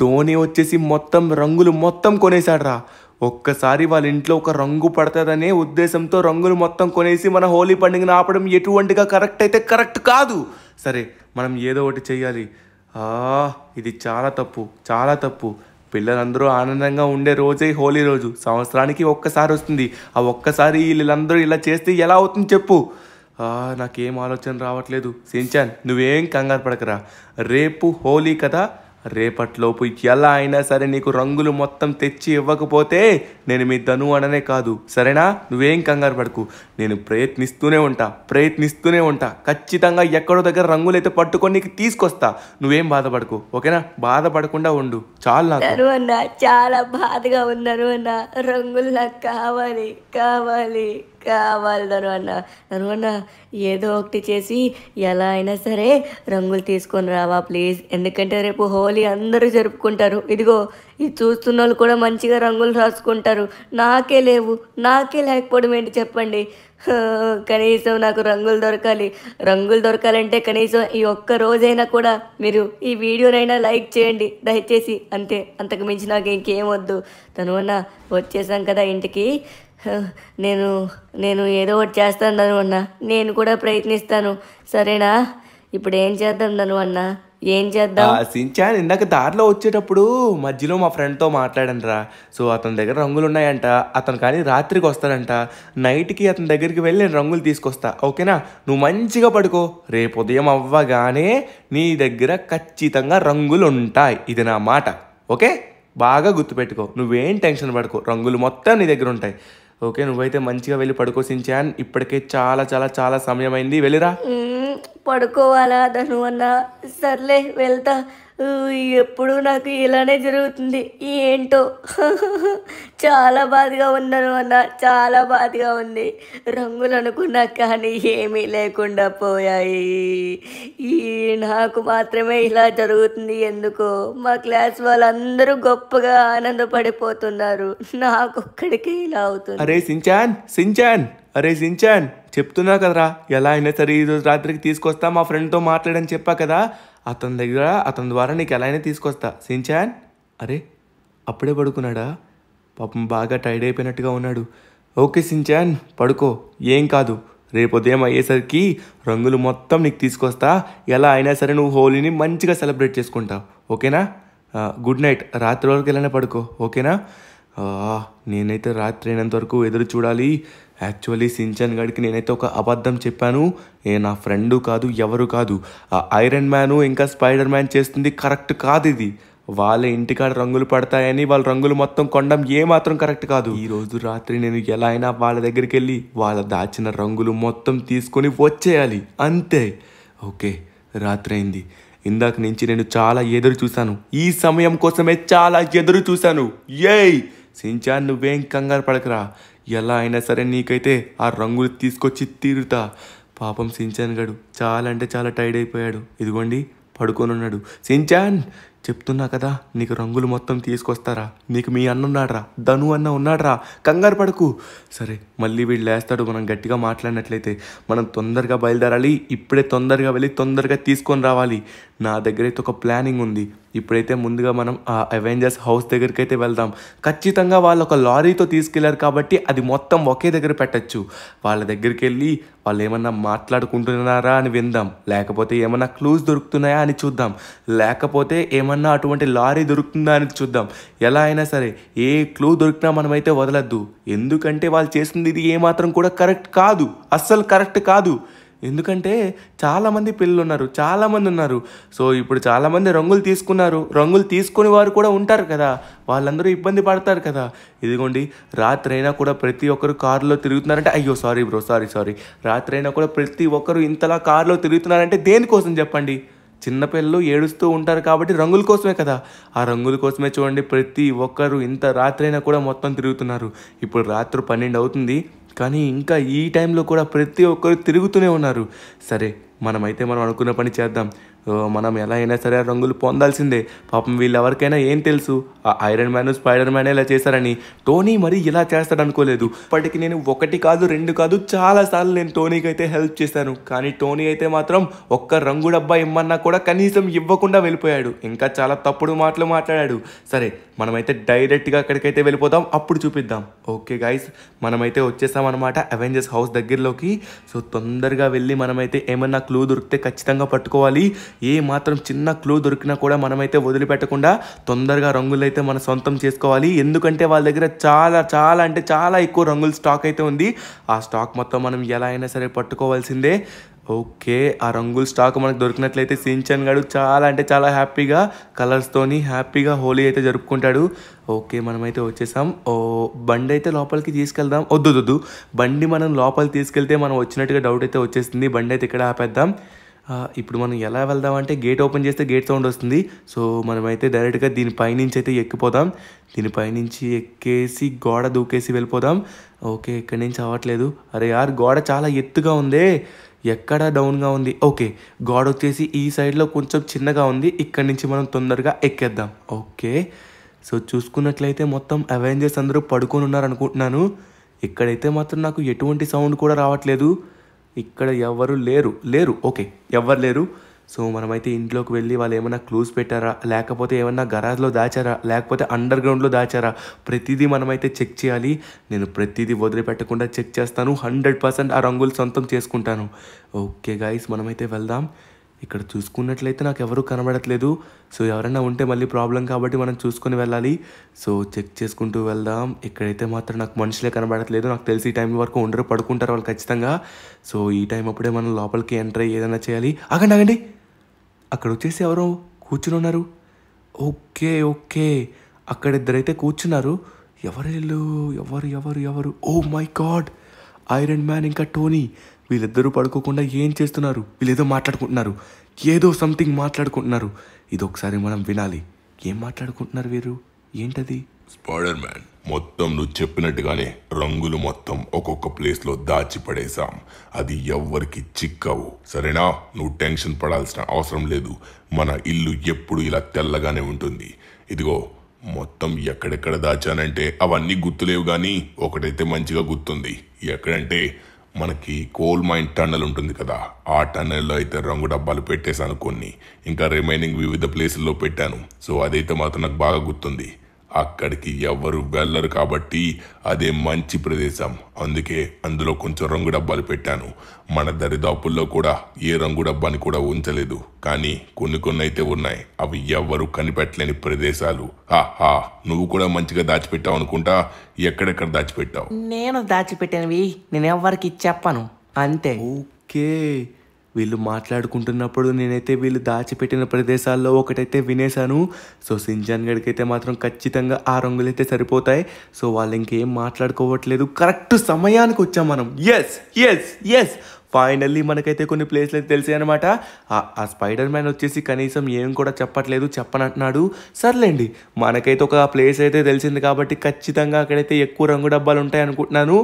టోనీ వచ్చేసి మొత్తం రంగులు మొత్తం రా ఒక్కసారి వాళ్ళ ఇంట్లో ఒక రంగు పడుతుందనే ఉద్దేశంతో రంగులు మొత్తం కొనేసి మన హోలీ పండుగను ఆపడం ఎటువంటిగా కరెక్ట్ అయితే కరెక్ట్ కాదు సరే మనం ఏదో ఒకటి చేయాలి ఇది చాలా తప్పు చాలా తప్పు పిల్లలందరూ ఆనందంగా ఉండే రోజే హోలీ రోజు సంవత్సరానికి ఒక్కసారి వస్తుంది ఆ ఒక్కసారి వీళ్ళందరూ ఇలా చేస్తే ఎలా అవుతుంది చెప్పు నాకేం ఆలోచన రావట్లేదు సించాన్ నువ్వేం కంగారు పడకరా రేపు హోలీ కదా రేపట్లోపు ఎలా అయినా సరే నీకు రంగులు మొత్తం తెచ్చి ఇవ్వకపోతే నేను మీ ధను అననే కాదు సరేనా నువ్వేం కంగారు పడుకు నేను ప్రయత్నిస్తూనే ఉంటా ప్రయత్నిస్తూనే ఉంటా ఖచ్చితంగా ఎక్కడో దగ్గర అయితే పట్టుకొని నీకు తీసుకొస్తా నువ్వేం బాధపడకు ఓకేనా బాధపడకుండా ఉండు చాలా అన్న చాలా బాధగా ఉన్నారు అన్న రంగులు నాకు కావాలి కావాలి కావాలి నన్ను అన్న నన్ను అన్న ఏదో ఒకటి చేసి ఎలా అయినా సరే రంగులు తీసుకొని రావా ప్లీజ్ ఎందుకంటే రేపు హోలీ అందరూ జరుపుకుంటారు ఇదిగో ఇది చూస్తున్న వాళ్ళు కూడా మంచిగా రంగులు రాసుకుంటారు నాకే లేవు నాకే లేకపోవడం ఏంటి చెప్పండి కనీసం నాకు రంగులు దొరకాలి రంగులు దొరకాలంటే కనీసం ఈ ఒక్క రోజైనా కూడా మీరు ఈ వీడియోనైనా లైక్ చేయండి దయచేసి అంతే అంతకు మించి నాకు ఇంకేం వద్దు అన్న వచ్చేసాం కదా ఇంటికి నేను నేను ఏదో ఒకటి చేస్తాను అన్న నేను కూడా ప్రయత్నిస్తాను సరేనా ఇప్పుడు ఏం చేద్దాం తనువన్నా ఏం చేద్దాం సించాన్ ఇందాక దారిలో వచ్చేటప్పుడు మధ్యలో మా ఫ్రెండ్తో మాట్లాడంరా సో అతని దగ్గర రంగులు ఉన్నాయంట అతను కానీ రాత్రికి వస్తాడంట నైట్కి అతని దగ్గరికి వెళ్ళి నేను రంగులు తీసుకొస్తా ఓకేనా నువ్వు మంచిగా పడుకో రేపు ఉదయం అవ్వగానే నీ దగ్గర ఖచ్చితంగా రంగులు ఉంటాయి ఇది నా మాట ఓకే బాగా గుర్తుపెట్టుకో నువ్వేం టెన్షన్ పడుకో రంగులు మొత్తం నీ దగ్గర ఉంటాయి ఓకే నువ్వైతే మంచిగా వెళ్ళి పడుకో ఇప్పటికే చాలా చాలా చాలా సమయం అయింది వెళ్ళిరా పడుకోవాలా ధను అన్న సర్లే వెళ్తా ఎప్పుడు నాకు ఇలానే జరుగుతుంది ఏంటో చాలా బాధగా ఉన్నాను అన్న చాలా బాధగా ఉంది రంగులు అనుకున్నా కానీ ఏమీ లేకుండా పోయాయి ఈ నాకు మాత్రమే ఇలా జరుగుతుంది ఎందుకో మా క్లాస్ వాళ్ళందరూ గొప్పగా ఆనందపడిపోతున్నారు నాకు ఒక్కడికి ఇలా అవుతుంది అరే సించాన్ సించాన్ అరే సించాన్ చెప్తున్నా కదరా ఎలా అయినా సరే ఈరోజు రాత్రికి తీసుకొస్తా మా ఫ్రెండ్తో మాట్లాడని చెప్పా కదా అతని దగ్గర అతని ద్వారా నీకు ఎలా అయినా తీసుకొస్తా సించాన్ అరే అప్పుడే పడుకున్నాడా పాపం బాగా టైర్డ్ అయిపోయినట్టుగా ఉన్నాడు ఓకే సించాన్ పడుకో ఏం కాదు రేపు ఉదయం అయ్యేసరికి రంగులు మొత్తం నీకు తీసుకొస్తా ఎలా అయినా సరే నువ్వు హోలీని మంచిగా సెలబ్రేట్ చేసుకుంటావు ఓకేనా గుడ్ నైట్ రాత్రి వరకు వెళ్ళినా పడుకో ఓకేనా నేనైతే రాత్రి అయినంత వరకు ఎదురు చూడాలి యాక్చువల్లీ సించన్ గడికి నేనైతే ఒక అబద్ధం చెప్పాను ఏ నా ఫ్రెండు కాదు ఎవరు కాదు ఆ ఐరన్ మ్యాను ఇంకా స్పైడర్ మ్యాన్ చేస్తుంది కరెక్ట్ కాదు ఇది వాళ్ళ ఇంటికాడ రంగులు పడతాయని వాళ్ళ రంగులు మొత్తం కొండం ఏమాత్రం కరెక్ట్ కాదు ఈ రోజు రాత్రి నేను ఎలా అయినా వాళ్ళ దగ్గరికి వెళ్ళి వాళ్ళ దాచిన రంగులు మొత్తం తీసుకొని వచ్చేయాలి అంతే ఓకే రాత్రి అయింది ఇందాక నుంచి నేను చాలా ఎదురు చూశాను ఈ సమయం కోసమే చాలా ఎదురు చూశాను ఏయ్ సించాన్ నువ్వేం కంగారు పడకరా ఎలా అయినా సరే నీకైతే ఆ రంగులు తీసుకొచ్చి తీరుతా పాపం సించాన్ గడు చాలా అంటే చాలా టైర్డ్ అయిపోయాడు ఇదిగోండి పడుకొని ఉన్నాడు సించాన్ చెప్తున్నా కదా నీకు రంగులు మొత్తం తీసుకొస్తారా నీకు మీ అన్న ఉన్నాడ్రా ధను అన్న ఉన్నాడ్రా కంగారు పడకు సరే మళ్ళీ వీళ్ళు లేస్తాడు మనం గట్టిగా మాట్లాడినట్లయితే మనం తొందరగా బయలుదేరాలి ఇప్పుడే తొందరగా వెళ్ళి తొందరగా తీసుకొని రావాలి నా దగ్గర అయితే ఒక ప్లానింగ్ ఉంది ఇప్పుడైతే ముందుగా మనం ఆ అవెంజర్స్ హౌస్ దగ్గరికి అయితే వెళ్దాం ఖచ్చితంగా వాళ్ళు ఒక లారీతో తీసుకెళ్లారు కాబట్టి అది మొత్తం ఒకే దగ్గర పెట్టచ్చు వాళ్ళ దగ్గరికి వెళ్ళి వాళ్ళు ఏమన్నా మాట్లాడుకుంటున్నారా అని విందాం లేకపోతే ఏమన్నా క్లూస్ దొరుకుతున్నాయా అని చూద్దాం లేకపోతే ఏమన్నా ఏమన్నా అటువంటి లారీ దొరుకుతుందా అని చూద్దాం ఎలా అయినా సరే ఏ క్లూ దొరికినా మనమైతే వదలద్దు ఎందుకంటే వాళ్ళు చేసింది ఇది ఏమాత్రం కూడా కరెక్ట్ కాదు అస్సలు కరెక్ట్ కాదు ఎందుకంటే చాలామంది పిల్లలు ఉన్నారు చాలామంది ఉన్నారు సో ఇప్పుడు చాలామంది రంగులు తీసుకున్నారు రంగులు తీసుకునే వారు కూడా ఉంటారు కదా వాళ్ళందరూ ఇబ్బంది పడతారు కదా ఇదిగోండి రాత్రైనా కూడా ప్రతి ఒక్కరు కారులో తిరుగుతున్నారంటే అయ్యో సారీ బ్రో సారీ సారీ రాత్రైనా కూడా ప్రతి ఒక్కరు ఇంతలా కారులో తిరుగుతున్నారంటే దేనికోసం చెప్పండి చిన్నపిల్లలు ఏడుస్తూ ఉంటారు కాబట్టి రంగుల కోసమే కదా ఆ రంగుల కోసమే చూడండి ప్రతి ఒక్కరు ఇంత రాత్రైనా కూడా మొత్తం తిరుగుతున్నారు ఇప్పుడు రాత్రి పన్నెండు అవుతుంది కానీ ఇంకా ఈ టైంలో కూడా ప్రతి ఒక్కరు తిరుగుతూనే ఉన్నారు సరే మనమైతే మనం అనుకున్న పని చేద్దాం మనం ఎలా అయినా సరే రంగులు పొందాల్సిందే పాపం వీళ్ళెవరికైనా ఏం తెలుసు ఆ ఐరన్ మ్యాన్ స్పైడర్ మ్యాన్ ఇలా చేశారని టోనీ మరి ఇలా చేస్తాడనుకోలేదు ఇప్పటికి నేను ఒకటి కాదు రెండు కాదు చాలాసార్లు నేను టోనీకి అయితే హెల్ప్ చేశాను కానీ టోనీ అయితే మాత్రం ఒక్క రంగు డబ్బా ఇమ్మన్నా కూడా కనీసం ఇవ్వకుండా వెళ్ళిపోయాడు ఇంకా చాలా తప్పుడు మాటలు మాట్లాడాడు సరే మనమైతే డైరెక్ట్గా అక్కడికైతే వెళ్ళిపోతాం అప్పుడు చూపిద్దాం ఓకే గాయస్ మనమైతే వచ్చేస్తాం అనమాట అవెంజర్స్ హౌస్ దగ్గరలోకి సో తొందరగా వెళ్ళి మనమైతే ఏమన్నా క్లూ దొరికితే ఖచ్చితంగా పట్టుకోవాలి ఏ మాత్రం చిన్న క్లూ దొరికినా కూడా మనమైతే వదిలిపెట్టకుండా తొందరగా రంగులు అయితే మన సొంతం చేసుకోవాలి ఎందుకంటే వాళ్ళ దగ్గర చాలా చాలా అంటే చాలా ఎక్కువ రంగుల స్టాక్ అయితే ఉంది ఆ స్టాక్ మొత్తం మనం ఎలా అయినా సరే పట్టుకోవాల్సిందే ఓకే ఆ రంగుల స్టాక్ మనకు దొరికినట్లయితే సించన్ గడు చాలా అంటే చాలా హ్యాపీగా కలర్స్తోని హ్యాపీగా హోలీ అయితే జరుపుకుంటాడు ఓకే మనమైతే వచ్చేసాం ఓ బండి అయితే లోపలికి తీసుకెళ్దాం వద్దు వద్దు బండి మనం లోపలికి తీసుకెళ్తే మనం వచ్చినట్టుగా డౌట్ అయితే వచ్చేసింది బండి అయితే ఇక్కడ ఆపేద్దాం ఇప్పుడు మనం ఎలా వెళ్దామంటే గేట్ ఓపెన్ చేస్తే గేట్ సౌండ్ వస్తుంది సో మనమైతే డైరెక్ట్గా దీని పైనుంచి అయితే ఎక్కిపోదాం దీని పైనుంచి ఎక్కేసి గోడ దూకేసి వెళ్ళిపోదాం ఓకే ఇక్కడి నుంచి అవ్వట్లేదు అరే యార్ గోడ చాలా ఎత్తుగా ఉందే ఎక్కడ డౌన్గా ఉంది ఓకే గోడ వచ్చేసి ఈ సైడ్లో కొంచెం చిన్నగా ఉంది ఇక్కడి నుంచి మనం తొందరగా ఎక్కేద్దాం ఓకే సో చూసుకున్నట్లయితే మొత్తం అవెంజర్స్ అందరూ పడుకొని ఉన్నారనుకుంటున్నాను ఇక్కడైతే మాత్రం నాకు ఎటువంటి సౌండ్ కూడా రావట్లేదు ఇక్కడ ఎవరు లేరు లేరు ఓకే ఎవరు లేరు సో మనమైతే ఇంట్లోకి వెళ్ళి వాళ్ళు ఏమైనా క్లూస్ పెట్టారా లేకపోతే ఏమన్నా గరాజ్లో దాచారా లేకపోతే అండర్ గ్రౌండ్లో దాచారా ప్రతిదీ మనమైతే చెక్ చేయాలి నేను ప్రతిదీ వదిలిపెట్టకుండా చెక్ చేస్తాను హండ్రెడ్ పర్సెంట్ ఆ రంగులు సొంతం చేసుకుంటాను ఓకే గాయస్ మనమైతే వెళ్దాం ఇక్కడ చూసుకున్నట్లయితే నాకు ఎవరు కనబడట్లేదు సో ఎవరైనా ఉంటే మళ్ళీ ప్రాబ్లం కాబట్టి మనం చూసుకొని వెళ్ళాలి సో చెక్ చేసుకుంటూ వెళ్దాం ఇక్కడైతే మాత్రం నాకు మనుషులే కనబడట్లేదు నాకు తెలిసి ఈ టైం వరకు ఉండరు పడుకుంటారు వాళ్ళు ఖచ్చితంగా సో ఈ టైం అప్పుడే మనం లోపలికి ఎంటర్ అయ్యి ఏదైనా చేయాలి ఆగండి ఆగండి అక్కడ వచ్చేసి ఎవరో కూర్చుని ఉన్నారు ఓకే ఓకే అక్కడ ఇద్దరైతే కూర్చున్నారు ఎవరు ఎవరు ఎవరు ఎవరు oh my god iron man ఇంకా టోనీ వీళ్ళిద్దరూ పడుకోకుండా ఏం చేస్తున్నారు వీళ్ళేదో మాట్లాడుకుంటున్నారు ఏదో సంథింగ్ మాట్లాడుకుంటున్నారు ఇది ఒకసారి మనం వినాలి ఏం మాట్లాడుకుంటున్నారు వీరు ఏంటది స్పైడర్ మ్యాన్ మొత్తం నువ్వు చెప్పినట్టుగానే రంగులు మొత్తం ఒక్కొక్క ప్లేస్లో పడేశాం అది ఎవ్వరికి చిక్కవు సరేనా నువ్వు టెన్షన్ పడాల్సిన అవసరం లేదు మన ఇల్లు ఎప్పుడు ఇలా తెల్లగానే ఉంటుంది ఇదిగో మొత్తం ఎక్కడెక్కడ దాచానంటే అవన్నీ గుర్తులేవు కానీ ఒకటైతే మంచిగా గుర్తుంది ఎక్కడంటే మనకి కోల్ మైన్ టన్నెల్ ఉంటుంది కదా ఆ టన్నెల్లో అయితే రంగు డబ్బాలు పెట్టేశాను కొన్ని ఇంకా రిమైనింగ్ వివిధ ప్లేసుల్లో పెట్టాను సో అదైతే మాత్రం నాకు బాగా గుర్తుంది అక్కడికి ఎవరు వెళ్ళరు కాబట్టి అదే మంచి ప్రదేశం అందుకే అందులో కొంచెం రంగు డబ్బాలు పెట్టాను మన దరిదాపుల్లో కూడా ఏ రంగు డబ్బాని కూడా ఉంచలేదు కానీ కొన్ని కొన్ని అయితే ఉన్నాయి అవి ఎవరు కనిపెట్టలేని ప్రదేశాలు హా నువ్వు కూడా మంచిగా దాచిపెట్టావు అనుకుంటా ఎక్కడెక్కడ దాచిపెట్టావు నేను దాచిపెట్టానవి నేను ఎవరికి చెప్పను అంతే ఓకే వీళ్ళు మాట్లాడుకుంటున్నప్పుడు నేనైతే వీళ్ళు దాచిపెట్టిన ప్రదేశాల్లో ఒకటైతే వినేశాను సో సింజాన్ గడికి అయితే మాత్రం ఖచ్చితంగా ఆ రంగులు అయితే సరిపోతాయి సో వాళ్ళు ఇంకేం మాట్లాడుకోవట్లేదు కరెక్ట్ సమయానికి వచ్చాం మనం ఎస్ ఎస్ ఎస్ ఫైనల్లీ మనకైతే కొన్ని ప్లేస్లు అయితే తెలిసాయి అనమాట ఆ స్పైడర్ మ్యాన్ వచ్చేసి కనీసం ఏం కూడా చెప్పట్లేదు చెప్పనంటున్నాడు సర్లేండి మనకైతే ఒక ప్లేస్ అయితే తెలిసింది కాబట్టి ఖచ్చితంగా అక్కడైతే ఎక్కువ రంగు డబ్బాలు ఉంటాయి అనుకుంటున్నాను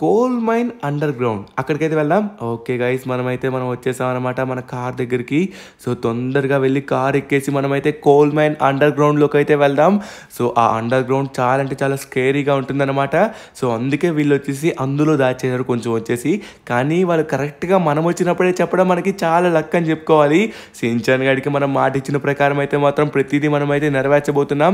కోల్ మైన్ అండర్ గ్రౌండ్ అక్కడికైతే వెళ్దాం ఓకే గైస్ మనమైతే మనం వచ్చేసాం అనమాట మన కార్ దగ్గరికి సో తొందరగా వెళ్ళి కార్ ఎక్కేసి మనమైతే కోల్ మైన్ అండర్ గ్రౌండ్లోకి అయితే వెళ్దాం సో ఆ అండర్ గ్రౌండ్ చాలా అంటే చాలా స్కేరీగా ఉంటుందన్నమాట సో అందుకే వీళ్ళు వచ్చేసి అందులో దాచేశారు కొంచెం వచ్చేసి కానీ వాళ్ళు కరెక్ట్గా మనం వచ్చినప్పుడే చెప్పడం మనకి చాలా లక్ అని చెప్పుకోవాలి సించాన్ గడికి మనం మాట ఇచ్చిన ప్రకారం అయితే మాత్రం ప్రతిదీ మనమైతే నెరవేర్చబోతున్నాం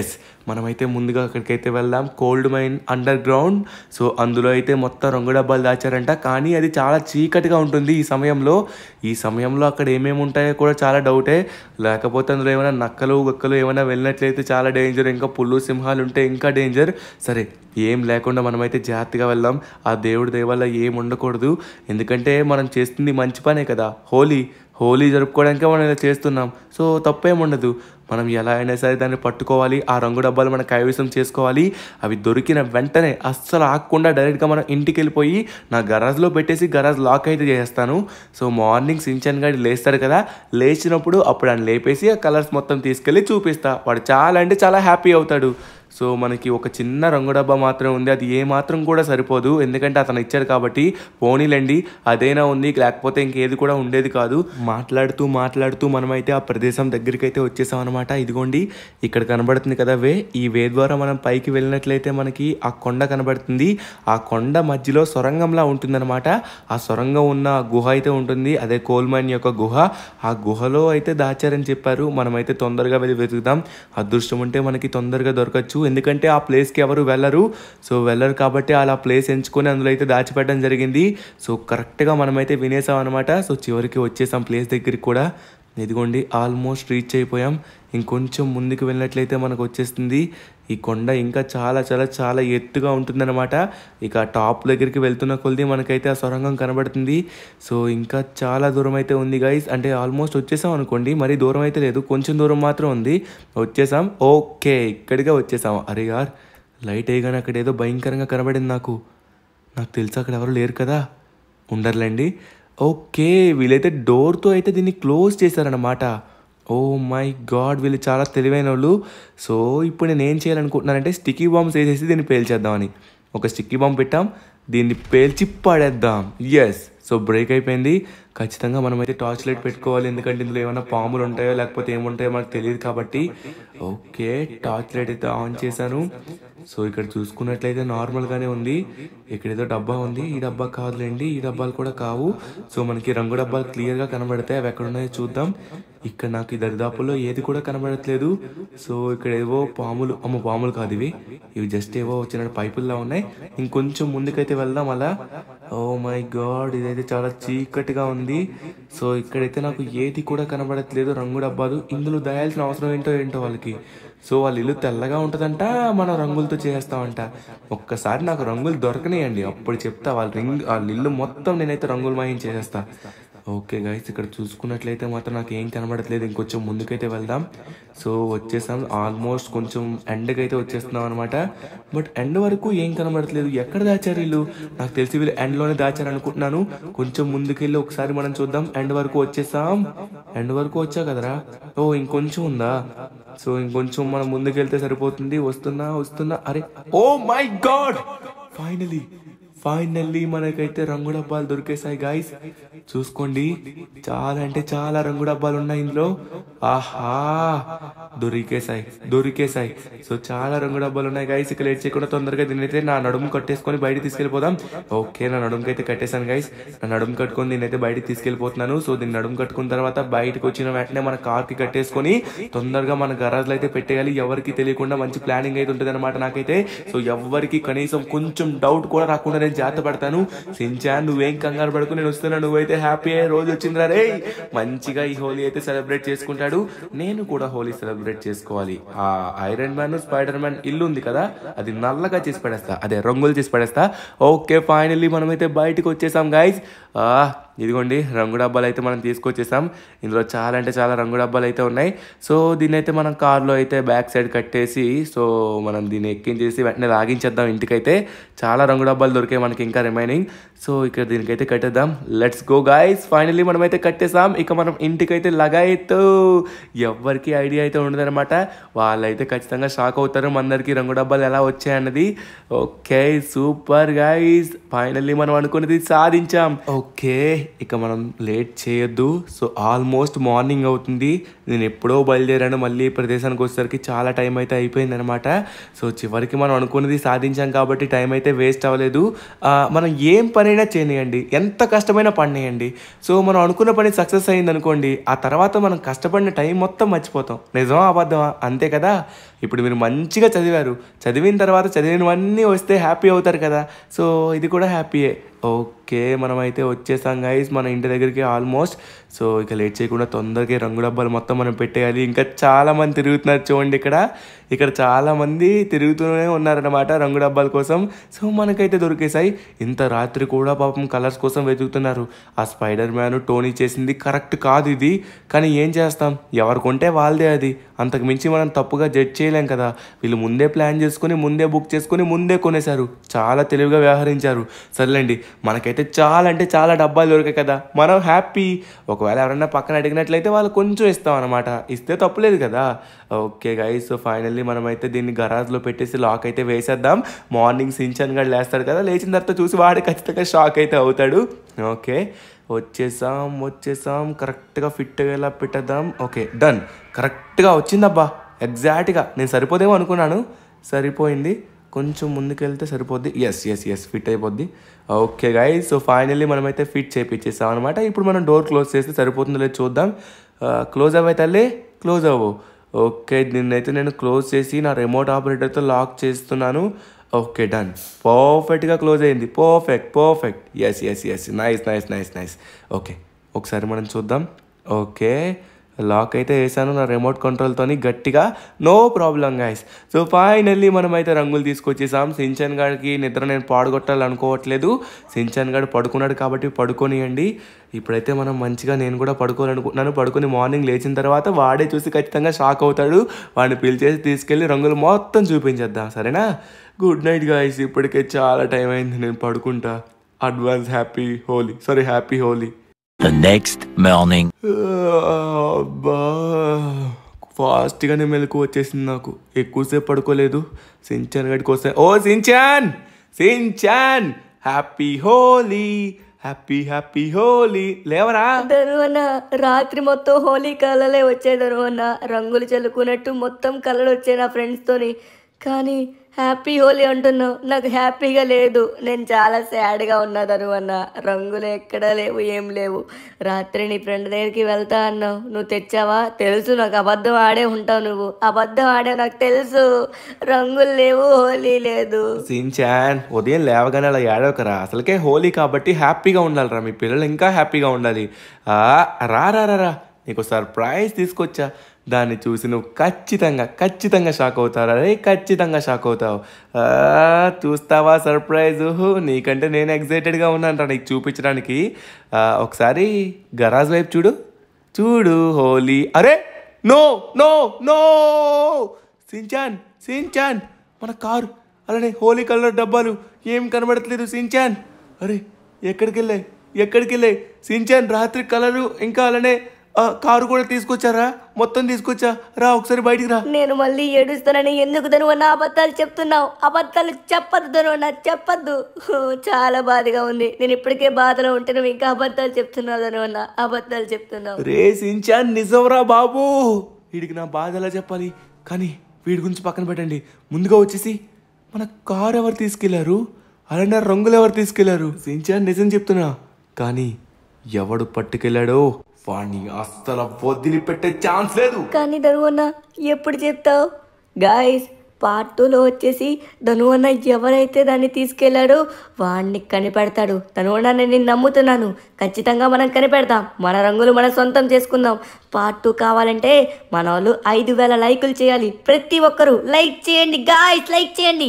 ఎస్ మనమైతే ముందుగా అక్కడికైతే వెళ్దాం cold mine underground so అందులో అయితే మొత్తం రంగు డబ్బాలు దాచారంట కానీ అది చాలా చీకటిగా ఉంటుంది ఈ సమయంలో ఈ సమయంలో అక్కడ ఏమేమి ఉంటాయో కూడా చాలా డౌటే లేకపోతే అందులో ఏమైనా నక్కలు గక్కలు ఏమైనా వెళ్ళినట్లయితే చాలా డేంజర్ ఇంకా పుల్లు సింహాలు ఉంటే ఇంకా డేంజర్ సరే ఏం లేకుండా మనమైతే జాగ్రత్తగా వెళ్దాం ఆ దేవుడి దయ ఏం ఉండకూడదు ఎందుకంటే మనం చేస్తుంది మంచి పనే కదా హోలీ హోలీ జరుపుకోవడానికే మనం ఇలా చేస్తున్నాం సో తప్పేముండదు మనం ఎలా అయినా సరే దాన్ని పట్టుకోవాలి ఆ రంగు డబ్బాలు మనం కైవసం చేసుకోవాలి అవి దొరికిన వెంటనే అస్సలు ఆకుండా డైరెక్ట్గా మనం ఇంటికి వెళ్ళిపోయి నా గరాజ్లో పెట్టేసి గరాజ్ లాక్ అయితే చేస్తాను సో మార్నింగ్ సించన్ గడి లేస్తారు కదా లేచినప్పుడు అప్పుడు ఆయన లేపేసి ఆ కలర్స్ మొత్తం తీసుకెళ్ళి చూపిస్తా వాడు చాలా అంటే చాలా హ్యాపీ అవుతాడు సో మనకి ఒక చిన్న రంగు డబ్బా మాత్రం ఉంది అది ఏ మాత్రం కూడా సరిపోదు ఎందుకంటే అతను ఇచ్చారు కాబట్టి పోనీలండి అదైనా ఉంది లేకపోతే ఇంకేది కూడా ఉండేది కాదు మాట్లాడుతూ మాట్లాడుతూ మనమైతే ఆ ప్రదేశం దగ్గరికి అయితే వచ్చేసాం అనమాట ఇదిగోండి ఇక్కడ కనబడుతుంది కదా వే ఈ వే ద్వారా మనం పైకి వెళ్ళినట్లయితే మనకి ఆ కొండ కనబడుతుంది ఆ కొండ మధ్యలో సొరంగంలా ఉంటుందన్నమాట ఆ సొరంగం ఉన్న గుహ అయితే ఉంటుంది అదే కోల్మైన్ యొక్క గుహ ఆ గుహలో అయితే దాచారని చెప్పారు మనమైతే తొందరగా వెళ్ళి వెతుకుదాం అదృష్టం ఉంటే మనకి తొందరగా దొరకచ్చు చేయొచ్చు ఎందుకంటే ఆ ప్లేస్కి ఎవరు వెళ్ళరు సో వెళ్ళరు కాబట్టి అలా ప్లేస్ ఎంచుకొని అందులో అయితే దాచిపెట్టడం జరిగింది సో కరెక్ట్గా మనమైతే వినేసాం అనమాట సో చివరికి వచ్చేసాం ప్లేస్ దగ్గరికి కూడా ఇదిగోండి ఆల్మోస్ట్ రీచ్ అయిపోయాం ఇంకొంచెం ముందుకు వెళ్ళినట్లయితే మనకు వచ్చేస్తుంది ఈ కొండ ఇంకా చాలా చాలా చాలా ఎత్తుగా ఉంటుందన్నమాట ఇక టాప్ దగ్గరికి వెళ్తున్న కొలిది మనకైతే ఆ సొరంగం కనబడుతుంది సో ఇంకా చాలా దూరం అయితే ఉంది గైస్ అంటే ఆల్మోస్ట్ వచ్చేసాం అనుకోండి మరీ దూరం అయితే లేదు కొంచెం దూరం మాత్రం ఉంది వచ్చేసాం ఓకే ఇక్కడిగా వచ్చేసాం అరే గార్ లైట్ అయ్యగానే అక్కడ ఏదో భయంకరంగా కనబడింది నాకు నాకు తెలుసు అక్కడ ఎవరు లేరు కదా ఉండర్లేండి ఓకే వీళ్ళైతే డోర్తో అయితే దీన్ని క్లోజ్ చేశారనమాట ఓ మై గాడ్ వీళ్ళు చాలా తెలివైన వాళ్ళు సో ఇప్పుడు నేను ఏం చేయాలనుకుంటున్నానంటే స్టిక్కీ బాంబ్స్ వేసేసి దీన్ని పేల్చేద్దామని ఒక స్టిక్కీ బాంబ్ పెట్టాం దీన్ని పేల్చి పడేద్దాం ఎస్ సో బ్రేక్ అయిపోయింది ఖచ్చితంగా మనమైతే టార్చ్ లైట్ పెట్టుకోవాలి ఎందుకంటే ఇందులో ఏమైనా పాములు ఉంటాయో లేకపోతే ఏముంటాయో మనకు తెలియదు కాబట్టి ఓకే టార్చ్ లైట్ అయితే ఆన్ చేశాను సో ఇక్కడ చూసుకున్నట్లయితే నార్మల్గానే ఉంది ఇక్కడేదో డబ్బా ఉంది ఈ డబ్బా కాదులేండి ఈ డబ్బాలు కూడా కావు సో మనకి రంగు డబ్బాలు క్లియర్గా కనబడతాయి అవి ఎక్కడ ఉన్నాయో చూద్దాం ఇక్కడ నాకు ఈ దరిదాపుల్లో ఏది కూడా కనబడట్లేదు సో ఇక్కడ ఏవో పాములు అమ్మ పాములు కాదు ఇవి ఇవి జస్ట్ ఏవో చిన్న పైపుల్లా ఉన్నాయి ఇంకొంచెం ముందుకైతే వెళ్దాం అలా ఓ మై గాడ్ ఇదైతే చాలా చీకటిగా ఉంది సో ఇక్కడైతే నాకు ఏది కూడా కనబడట్లేదు రంగు డబ్బాలు ఇందులో దయాల్సిన అవసరం ఏంటో ఏంటో వాళ్ళకి సో వాళ్ళ ఇల్లు తెల్లగా ఉంటుందంట మనం రంగులతో చేస్తామంట ఒక్కసారి నాకు రంగులు దొరకనేయండి అప్పుడు చెప్తా వాళ్ళ రింగ్ వాళ్ళ ఇల్లు మొత్తం నేనైతే రంగులు మాయం చేసేస్తా ఓకే గైస్ ఇక్కడ చూసుకున్నట్లయితే మాత్రం నాకు ఏం కనబడట్లేదు ఇంకొంచెం ముందుకైతే వెళ్దాం సో వచ్చేసాం ఆల్మోస్ట్ కొంచెం ఎండ్కి అయితే వచ్చేస్తున్నాం అనమాట బట్ ఎండ్ వరకు ఏం కనబడట్లేదు ఎక్కడ దాచారు వీళ్ళు నాకు తెలిసి వీళ్ళు ఎండ్లోనే దాచారు అనుకుంటున్నాను కొంచెం ముందుకెళ్ళి ఒకసారి మనం చూద్దాం ఎండ్ వరకు వచ్చేసాం ఎండ్ వరకు వచ్చా కదరా ఓ ఇంకొంచెం ఉందా సో ఇంకొంచెం మనం ముందుకెళ్తే సరిపోతుంది వస్తున్నా వస్తున్నా అరే oh my god finally finally మనకైతే రంగు డబ్బాలు దొరికేసాయి గాయస్ చూసుకోండి చాలా అంటే చాలా రంగు డబ్బాలు ఉన్నాయి ఇందులో ఆహా దొరికేసాయి దొరికేసాయి సో చాలా రంగు డబ్బాలు ఉన్నాయి గాయస్ ఇక లేట్ చేయకుండా తొందరగా దీనైతే నా నడుము కట్టేసుకొని బయట తీసుకెళ్ళిపోదాం ఓకే నా నడుముకి అయితే కట్టేశాను గాయస్ నా నడుము కట్టుకొని దీనైతే బయట తీసుకెళ్ళిపోతున్నాను సో దీన్ని నడుము కట్టుకున్న తర్వాత బయటకు వచ్చిన వెంటనే మన కార్ కి కట్టేసుకొని తొందరగా మన గరాజ్లో అయితే పెట్టేయాలి ఎవరికి తెలియకుండా మంచి ప్లానింగ్ అయితే ఉంటుంది నాకైతే సో ఎవరికి కనీసం కొంచెం డౌట్ కూడా రాకుండా నేను జాత పడతాను సించా నువ్వేం కంగారు పడుకు నేను వస్తున్నా నువ్వైతే హ్యాపీ అయ్యే రోజు వచ్చిందిరా రే మంచిగా ఈ హోలీ అయితే సెలబ్రేట్ చేసుకుంటాడు నేను కూడా హోలీ సెలబ్రేట్ చేసుకోవాలి ఆ ఐరన్ మ్యాన్ స్పైడర్ మ్యాన్ ఇల్లు ఉంది కదా అది నల్లగా చేసి పడేస్తా అదే రంగులు చేసి పడేస్తా ఓకే ఫైనల్లీ మనమైతే బయటకు వచ్చేసాం గాయస్ ఇదిగోండి రంగు డబ్బాలు అయితే మనం తీసుకొచ్చేసాం ఇందులో చాలా అంటే చాలా రంగు డబ్బాలు అయితే ఉన్నాయి సో దీన్ని అయితే మనం కార్లో అయితే బ్యాక్ సైడ్ కట్టేసి సో మనం దీన్ని ఎక్కించేసి వెంటనే లాగించేద్దాం ఇంటికైతే చాలా రంగు డబ్బాలు దొరికాయి మనకి ఇంకా రిమైనింగ్ సో ఇక్కడ దీనికైతే కట్టేద్దాం లెట్స్ గో గాయస్ ఫైనలీ మనమైతే కట్టేసాం ఇక మనం ఇంటికైతే లగాయితో ఎవరికి ఐడియా అయితే ఉండదనమాట వాళ్ళైతే ఖచ్చితంగా షాక్ అవుతారు మనందరికీ రంగు డబ్బాలు ఎలా వచ్చాయన్నది ఓకే సూపర్ గాయస్ ఫైనల్లీ మనం అనుకున్నది సాధించాం ఓకే ఇక మనం లేట్ చేయొద్దు సో ఆల్మోస్ట్ మార్నింగ్ అవుతుంది నేను ఎప్పుడో బయలుదేరాను మళ్ళీ ప్రదేశానికి వచ్చేసరికి చాలా టైం అయితే అయిపోయింది అనమాట సో చివరికి మనం అనుకున్నది సాధించాం కాబట్టి టైం అయితే వేస్ట్ అవ్వలేదు మనం ఏం పనైనా చేయనియండి ఎంత కష్టమైన పనియండి సో మనం అనుకున్న పని సక్సెస్ అయింది అనుకోండి ఆ తర్వాత మనం కష్టపడిన టైం మొత్తం మర్చిపోతాం నిజమా అబద్ధమా అంతే కదా ఇప్పుడు మీరు మంచిగా చదివారు చదివిన తర్వాత చదివినవన్నీ వస్తే హ్యాపీ అవుతారు కదా సో ఇది కూడా హ్యాపీయే ఓకే మనమైతే వచ్చేసాం గైస్ మన ఇంటి దగ్గరికి ఆల్మోస్ట్ సో ఇక లేట్ చేయకుండా తొందరగా రంగు డబ్బాలు మొత్తం మనం పెట్టేయాలి ఇంకా చాలామంది తిరుగుతున్నారు చూడండి ఇక్కడ ఇక్కడ చాలామంది తిరుగుతూనే ఉన్నారనమాట రంగు డబ్బాల కోసం సో మనకైతే దొరికేసాయి ఇంత రాత్రి కూడా పాపం కలర్స్ కోసం వెతుకుతున్నారు ఆ స్పైడర్ మ్యాన్ టోనీ చేసింది కరెక్ట్ కాదు ఇది కానీ ఏం చేస్తాం ఎవరు కొంటే వాళ్ళదే అది అంతకు మించి మనం తప్పుగా జడ్జ్ చేయలేం కదా వీళ్ళు ముందే ప్లాన్ చేసుకుని ముందే బుక్ చేసుకుని ముందే కొనేశారు చాలా తెలివిగా వ్యవహరించారు సర్లేండి మనకైతే చాలా అంటే చాలా డబ్బాలు దొరికాయి కదా మనం హ్యాపీ ఒకవేళ ఎవరన్నా పక్కన అడిగినట్లయితే వాళ్ళు కొంచెం ఇస్తాం అనమాట ఇస్తే తప్పులేదు కదా ఓకే గైస్ సో ఫైనల్లీ మనమైతే దీన్ని గరాజ్లో పెట్టేసి లాక్ అయితే వేసేద్దాం మార్నింగ్ సించన్ గడ్ లేస్తాడు కదా లేచిన తర్వాత చూసి వాడు ఖచ్చితంగా షాక్ అయితే అవుతాడు ఓకే వచ్చేసాం వచ్చేసాం కరెక్ట్గా ఫిట్ అయ్యేలా పెట్టేద్దాం ఓకే డన్ కరెక్ట్గా వచ్చిందబ్బా ఎగ్జాక్ట్గా నేను సరిపోదేమో అనుకున్నాను సరిపోయింది కొంచెం ముందుకు వెళ్తే సరిపోద్ది ఎస్ ఎస్ ఎస్ ఫిట్ అయిపోద్ది ఓకే గైస్ సో ఫైనల్లీ మనమైతే ఫిట్ చేయించేస్తాం అనమాట ఇప్పుడు మనం డోర్ క్లోజ్ చేస్తే సరిపోతుందో లేదు చూద్దాం క్లోజ్ uh, అవ్వే తల్లి క్లోజ్ అవ్వు ఓకే నిన్నైతే నేను క్లోజ్ చేసి నా రిమోట్ ఆపరేటర్తో లాక్ చేస్తున్నాను ఓకే డన్ పర్ఫెక్ట్గా క్లోజ్ అయింది perfect perfect yes yes yes nice nice nice nice okay ఒకసారి మనం చూద్దాం ఓకే లాక్ అయితే వేసాను నా రిమోట్ కంట్రోల్తోని గట్టిగా no problem guys so finally మనమైతే రంగులు తీసుకొచ్చేసాం సించన్ గారికి నిద్ర నేను పాడగొట్టాలనుకోవట్లేదు సించన్ గారు పడుకున్నాడు కాబట్టి పడుకొనియండి ఇప్పుడైతే మనం మంచిగా నేను కూడా పడుకోవాలనుకుంటున్నాను పడుకుని మార్నింగ్ లేచిన తర్వాత వాడే చూసి ఖచ్చితంగా షాక్ అవుతాడు వాడిని పిలిచేసి తీసుకెళ్ళి రంగులు మొత్తం చూపించేద్దాం సరేనా గుడ్ నైట్ గాయస్ ఇప్పటికే చాలా టైం అయింది నేను పడుకుంటా advance happy Holi sorry happy Holi the next morning అబ్బా ఫాస్ట్గానే మెలకు వచ్చేసింది నాకు ఎక్కువసేపు పడుకోలేదు సించాన్ గడికి వస్తే ఓ Shinchan Shinchan happy Holi happy happy Holi లేవరా ధనువన్న రాత్రి మొత్తం హోలీ కలలే వచ్చాయి ధనువన్న రంగులు చల్లుకున్నట్టు మొత్తం కలలు వచ్చాయి నా ఫ్రెండ్స్తోని కానీ హ్యాపీ హోలీ అంటున్నావు నాకు హ్యాపీగా లేదు నేను చాలా సాడ్గా ఉన్నదను అన్న రంగులు ఎక్కడా లేవు ఏం లేవు రాత్రి నీ ఫ్రెండ్ దగ్గరికి వెళ్తా అన్నావు నువ్వు తెచ్చావా తెలుసు నాకు అబద్ధం ఆడే ఉంటావు నువ్వు అబద్ధం ఆడే నాకు తెలుసు రంగులు లేవు హోలీ లేదు ఉదయం లేవగానే అలా ఏడవకరా అసలుకే హోలీ కాబట్టి హ్యాపీగా ఉండాలిరా మీ పిల్లలు ఇంకా హ్యాపీగా ఉండాలి రా రా రా నీకు సర్ప్రైజ్ తీసుకొచ్చా దాన్ని చూసి నువ్వు ఖచ్చితంగా ఖచ్చితంగా షాక్ అవుతావు అరే ఖచ్చితంగా షాక్ అవుతావు చూస్తావా సర్ప్రైజ్ నీకంటే నేను ఎగ్జైటెడ్గా ఉన్నాను రా నీకు చూపించడానికి ఒకసారి గరాజ్ వైపు చూడు చూడు హోలీ అరే no no no Shinchan Shinchan మన కారు అలానే హోలీ కలర్ డబ్బాలు ఏం కనబడట్లేదు సించాన్ అరే ఎక్కడికి వెళ్ళాయి ఎక్కడికి వెళ్ళాయి సించాన్ రాత్రి కలరు ఇంకా అలానే కారు కూడా తీసుకొచ్చారా మొత్తం తీసుకొచ్చా రా ఒకసారి బయటికి రా నేను మళ్ళీ ఏడుస్తానని ఎందుకు తను నా అబద్ధాలు చెప్తున్నావు అబద్ధాలు చెప్పద్దు తను నా చెప్పద్దు చాలా బాధగా ఉంది నేను ఇప్పటికే బాధలో ఉంటే నువ్వు ఇంకా అబద్ధాలు చెప్తున్నావు తను నా అబద్ధాలు చెప్తున్నావు రే సించాన్ నిజంరా బాబు వీడికి నా బాధ ఎలా చెప్పాలి కానీ వీడి గురించి పక్కన పెట్టండి ముందుగా వచ్చేసి మన కారు ఎవరు తీసుకెళ్లారు అలానే రంగులు ఎవరు తీసుకెళ్లారు సించా నిజం చెప్తున్నా కానీ ఎవడు పట్టుకెళ్ళాడో వాణ్ణి అస్సలు వదిలిపెట్టే ఛాన్స్ లేదు కానీ ధనువన్న ఎప్పుడు చెప్తావు గాయస్ పార్ట్ టూలో వచ్చేసి ధనువన్న ఎవరైతే దాన్ని తీసుకెళ్లాడో వాణ్ణి కనిపెడతాడు ధనువన్న నేను నమ్ముతున్నాను ఖచ్చితంగా మనం కనిపెడతాం మన రంగులు మనం సొంతం చేసుకుందాం పార్ట్ టూ కావాలంటే మన వాళ్ళు ఐదు వేల లైకులు చేయాలి ప్రతి ఒక్కరూ లైక్ చేయండి గాయస్ లైక్ చేయండి